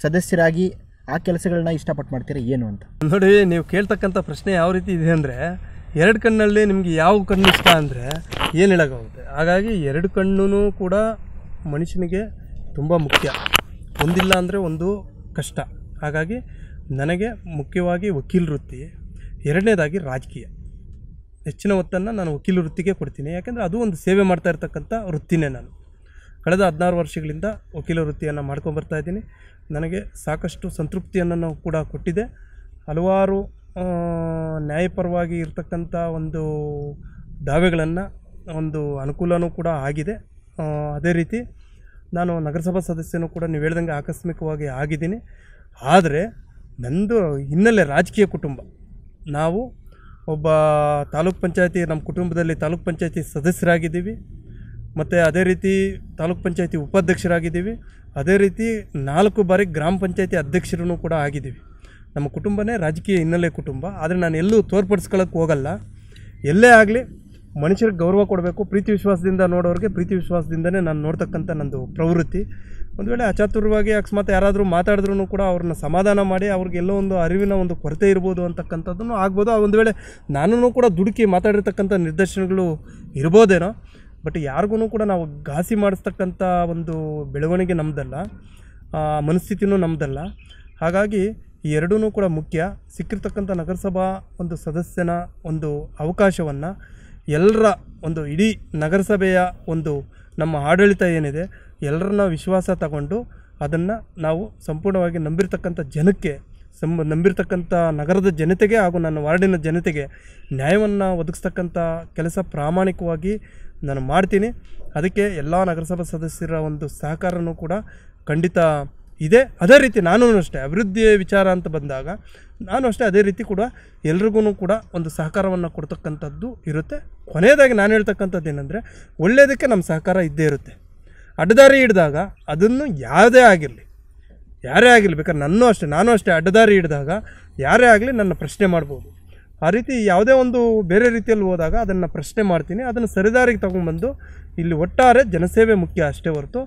ಸದಸ್ಯರಾಗಿ ಆ ಕೆಲಸಗಳನ್ನ ಇಷ್ಟಪಟ್ಟು ಮಾಡ್ತೀರಾ ಏನು ಅಂತ ನೋಡಿ ನೀವು ಕೇಳ್ತಕ್ಕಂಥ ಪ್ರಶ್ನೆ ಯಾವ ರೀತಿ ಇದೆ ಅಂದರೆ ಎರಡು ಕಣ್ಣಲ್ಲಿ ನಿಮಗೆ ಯಾವ ಕಣ್ಣು ಇಷ್ಟ ಅಂದರೆ ಏನು ಹೇಳೋಕ್ಕಾಗುತ್ತೆ ಹಾಗಾಗಿ ಎರಡು ಕಣ್ಣು ಕೂಡ ಮನುಷ್ಯನಿಗೆ ತುಂಬ ಮುಖ್ಯ ಒಂದಿಲ್ಲ ಅಂದರೆ ಒಂದು ಕಷ್ಟ ಹಾಗಾಗಿ ನನಗೆ ಮುಖ್ಯವಾಗಿ ವಕೀಲ ವೃತ್ತಿ ಎರಡನೇದಾಗಿ ರಾಜಕೀಯ ಹೆಚ್ಚಿನ ಒತ್ತನ್ನು ನಾನು ವಕೀಲ ವೃತ್ತಿಗೆ ಕೊಡ್ತೀನಿ ಯಾಕೆಂದರೆ ಅದು ಒಂದು ಸೇವೆ ಮಾಡ್ತಾ ಇರ್ತಕ್ಕಂಥ ವೃತ್ತಿನೇ ನಾನು ಕಳೆದ ಹದಿನಾರು ವರ್ಷಗಳಿಂದ ವಕೀಲ ವೃತ್ತಿಯನ್ನು ಬರ್ತಾ ಇದ್ದೀನಿ ನನಗೆ ಸಾಕಷ್ಟು ಸಂತೃಪ್ತಿಯನ್ನು ನಾವು ಕೂಡ ಕೊಟ್ಟಿದೆ ಹಲವಾರು ನ್ಯಾಯಪರವಾಗಿ ಇರತಕ್ಕಂಥ ಒಂದು ದಾವೆಗಳನ್ನು ಒಂದು ಅನುಕೂಲವೂ ಕೂಡ ಆಗಿದೆ ಅದೇ ರೀತಿ ನಾನು ನಗರಸಭಾ ಸದಸ್ಯನೂ ಕೂಡ ನೀವು ಹೇಳ್ದಂಗೆ ಆಕಸ್ಮಿಕವಾಗಿ ಆಗಿದ್ದೀನಿ ಆದರೆ ನಂದು ಹಿನ್ನೆಲೆ ರಾಜಕೀಯ ಕುಟುಂಬ ನಾವು ಒಬ್ಬ ತಾಲೂಕ್ ಪಂಚಾಯತಿ ನಮ್ಮ ಕುಟುಂಬದಲ್ಲಿ ತಾಲೂಕ್ ಪಂಚಾಯತಿ ಸದಸ್ಯರಾಗಿದ್ದೀವಿ ಮತ್ತು ಅದೇ ರೀತಿ ತಾಲೂಕ್ ಪಂಚಾಯತಿ ಉಪಾಧ್ಯಕ್ಷರಾಗಿದ್ದೀವಿ ಅದೇ ರೀತಿ ನಾಲ್ಕು ಬಾರಿ ಗ್ರಾಮ ಪಂಚಾಯತಿ ಅಧ್ಯಕ್ಷರೂ ಕೂಡ ಆಗಿದ್ದೀವಿ ನಮ್ಮ ಕುಟುಂಬನೇ ರಾಜಕೀಯ ಹಿನ್ನೆಲೆ ಕುಟುಂಬ ಆದರೆ ನಾನು ಎಲ್ಲೂ ತೋರ್ಪಡಿಸ್ಕೊಳ್ಳೋಕ್ಕೆ ಹೋಗಲ್ಲ ಎಲ್ಲೇ ಆಗಲಿ ಮನುಷ್ಯರಿಗೆ ಗೌರವ ಕೊಡಬೇಕು ಪ್ರೀತಿ ವಿಶ್ವಾಸದಿಂದ ನೋಡೋರಿಗೆ ಪ್ರೀತಿ ವಿಶ್ವಾಸದಿಂದನೇ ನಾನು ನೋಡ್ತಕ್ಕಂಥ ನಂದು ಪ್ರವೃತ್ತಿ ಒಂದು ವೇಳೆ ಅಚಾತುರ್ಯವಾಗಿ ಅಕಸ್ಮಾತ್ ಯಾರಾದರೂ ಮಾತಾಡಿದ್ರೂ ಕೂಡ ಅವ್ರನ್ನ ಸಮಾಧಾನ ಮಾಡಿ ಅವ್ರಿಗೆಲ್ಲೋ ಒಂದು ಅರಿವಿನ ಒಂದು ಕೊರತೆ ಇರ್ಬೋದು ಅಂತಕ್ಕಂಥದ್ದನ್ನು ಆಗ್ಬೋದು ಆ ಒಂದು ವೇಳೆ ನಾನು ಕೂಡ ದುಡುಕಿ ಮಾತಾಡಿರ್ತಕ್ಕಂಥ ನಿರ್ದೇಶನಗಳು ಇರ್ಬೋದೇನೋ ಬಟ್ ಯಾರಿಗೂ ಕೂಡ ನಾವು ಘಾಸಿ ಮಾಡಿಸ್ತಕ್ಕಂಥ ಒಂದು ಬೆಳವಣಿಗೆ ನಮ್ಮದಲ್ಲ ಮನಸ್ಥಿತಿನೂ ನಮ್ಮದಲ್ಲ ಹಾಗಾಗಿ ಈ ಎರಡೂ ಕೂಡ ಮುಖ್ಯ ಸಿಕ್ಕಿರ್ತಕ್ಕಂಥ ನಗರಸಭಾ ಒಂದು ಸದಸ್ಯನ ಒಂದು ಅವಕಾಶವನ್ನು ಎಲ್ಲರ ಒಂದು ಇಡೀ ನಗರಸಭೆಯ ಒಂದು ನಮ್ಮ ಆಡಳಿತ ಏನಿದೆ ಎಲ್ಲರನ್ನ ವಿಶ್ವಾಸ ತಗೊಂಡು ಅದನ್ನು ನಾವು ಸಂಪೂರ್ಣವಾಗಿ ನಂಬಿರ್ತಕ್ಕಂಥ ಜನಕ್ಕೆ ಸಂ ನಂಬಿರ್ತಕ್ಕಂಥ ನಗರದ ಜನತೆಗೆ ಹಾಗೂ ನನ್ನ ವಾರ್ಡಿನ ಜನತೆಗೆ ನ್ಯಾಯವನ್ನು ಒದಗಿಸ್ತಕ್ಕಂಥ ಕೆಲಸ ಪ್ರಾಮಾಣಿಕವಾಗಿ ನಾನು ಮಾಡ್ತೀನಿ ಅದಕ್ಕೆ ಎಲ್ಲ ನಗರಸಭಾ ಸದಸ್ಯರ ಒಂದು ಸಹಕಾರನೂ ಕೂಡ ಖಂಡಿತ ಇದೆ ಅದೇ ರೀತಿ ನಾನು ಅಷ್ಟೇ ಅಭಿವೃದ್ಧಿ ವಿಚಾರ ಅಂತ ಬಂದಾಗ ನಾನು ಅಷ್ಟೇ ಅದೇ ರೀತಿ ಕೂಡ ಎಲ್ರಿಗೂ ಕೂಡ ಒಂದು ಸಹಕಾರವನ್ನು ಕೊಡ್ತಕ್ಕಂಥದ್ದು ಇರುತ್ತೆ ಕೊನೆಯದಾಗಿ ನಾನು ಹೇಳ್ತಕ್ಕಂಥದ್ದು ಏನಂದರೆ ಒಳ್ಳೆಯದಕ್ಕೆ ನಮ್ಮ ಸಹಕಾರ ಇದ್ದೇ ಇರುತ್ತೆ ಅಡ್ಡದಾರಿ ಹಿಡಿದಾಗ ಅದನ್ನು ಯಾವುದೇ ಆಗಿರಲಿ ಯಾರೇ ಆಗಿರಲಿ ಬೇಕಾದ್ರೆ ನನ್ನೂ ಅಷ್ಟೇ ನಾನು ಅಷ್ಟೇ ಅಡ್ಡದಾರಿ ಹಿಡಿದಾಗ ಯಾರೇ ಆಗಲಿ ನನ್ನ ಪ್ರಶ್ನೆ ಮಾಡ್ಬೋದು ಆ ರೀತಿ ಯಾವುದೇ ಒಂದು ಬೇರೆ ರೀತಿಯಲ್ಲಿ ಹೋದಾಗ ಅದನ್ನು ಪ್ರಶ್ನೆ ಮಾಡ್ತೀನಿ ಅದನ್ನು ಸರಿದಾರಿಗೆ ತೊಗೊಂಡ್ಬಂದು ಇಲ್ಲಿ ಒಟ್ಟಾರೆ ಜನಸೇವೆ ಮುಖ್ಯ ಅಷ್ಟೇ ಹೊರತು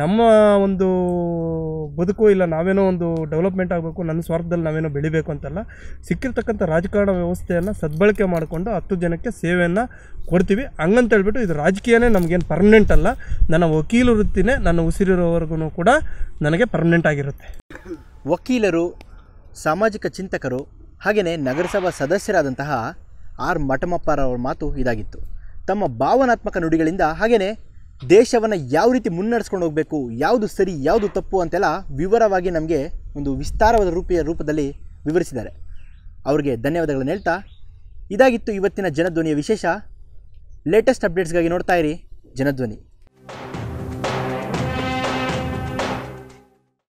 ನಮ್ಮ ಒಂದು ಬದುಕು ಇಲ್ಲ ನಾವೇನೋ ಒಂದು ಡೆವಲಪ್ಮೆಂಟ್ ಆಗಬೇಕು ನನ್ನ ಸ್ವಾರ್ಥದಲ್ಲಿ ನಾವೇನೋ ಬೆಳಿಬೇಕು ಅಂತಲ್ಲ ಸಿಕ್ಕಿರ್ತಕ್ಕಂಥ ರಾಜಕಾರಣ ವ್ಯವಸ್ಥೆಯನ್ನು ಸದ್ಬಳಕೆ ಮಾಡಿಕೊಂಡು ಹತ್ತು ಜನಕ್ಕೆ ಸೇವೆಯನ್ನು ಕೊಡ್ತೀವಿ ಹಂಗಂತೇಳ್ಬಿಟ್ಟು ಇದು ರಾಜಕೀಯನೇ ನಮಗೇನು ಪರ್ಮನೆಂಟ್ ಅಲ್ಲ ನನ್ನ ವಕೀಲ ವೃತ್ತಿನೇ ನನ್ನ ಉಸಿರಿರೋವರೆಗೂ ಕೂಡ ನನಗೆ ಪರ್ಮನೆಂಟ್ ಆಗಿರುತ್ತೆ ವಕೀಲರು ಸಾಮಾಜಿಕ ಚಿಂತಕರು ಹಾಗೆಯೇ ನಗರಸಭಾ ಸದಸ್ಯರಾದಂತಹ ಆರ್ ಮಠಮಪ್ಪರವರ ಮಾತು ಇದಾಗಿತ್ತು ತಮ್ಮ ಭಾವನಾತ್ಮಕ ನುಡಿಗಳಿಂದ ಹಾಗೆಯೇ ದೇಶವನ್ನು ಯಾವ ರೀತಿ ಮುನ್ನಡೆಸ್ಕೊಂಡು ಹೋಗಬೇಕು ಯಾವುದು ಸರಿ ಯಾವುದು ತಪ್ಪು ಅಂತೆಲ್ಲ ವಿವರವಾಗಿ ನಮಗೆ ಒಂದು ವಿಸ್ತಾರವಾದ ರೂಪಿಯ ರೂಪದಲ್ಲಿ ವಿವರಿಸಿದ್ದಾರೆ ಅವರಿಗೆ ಧನ್ಯವಾದಗಳನ್ನು ಹೇಳ್ತಾ ಇದಾಗಿತ್ತು ಇವತ್ತಿನ ಜನಧ್ವನಿಯ ವಿಶೇಷ ಲೇಟೆಸ್ಟ್ ಅಪ್ಡೇಟ್ಸ್ಗಾಗಿ ನೋಡ್ತಾ ಇರಿ ಜನಧ್ವನಿ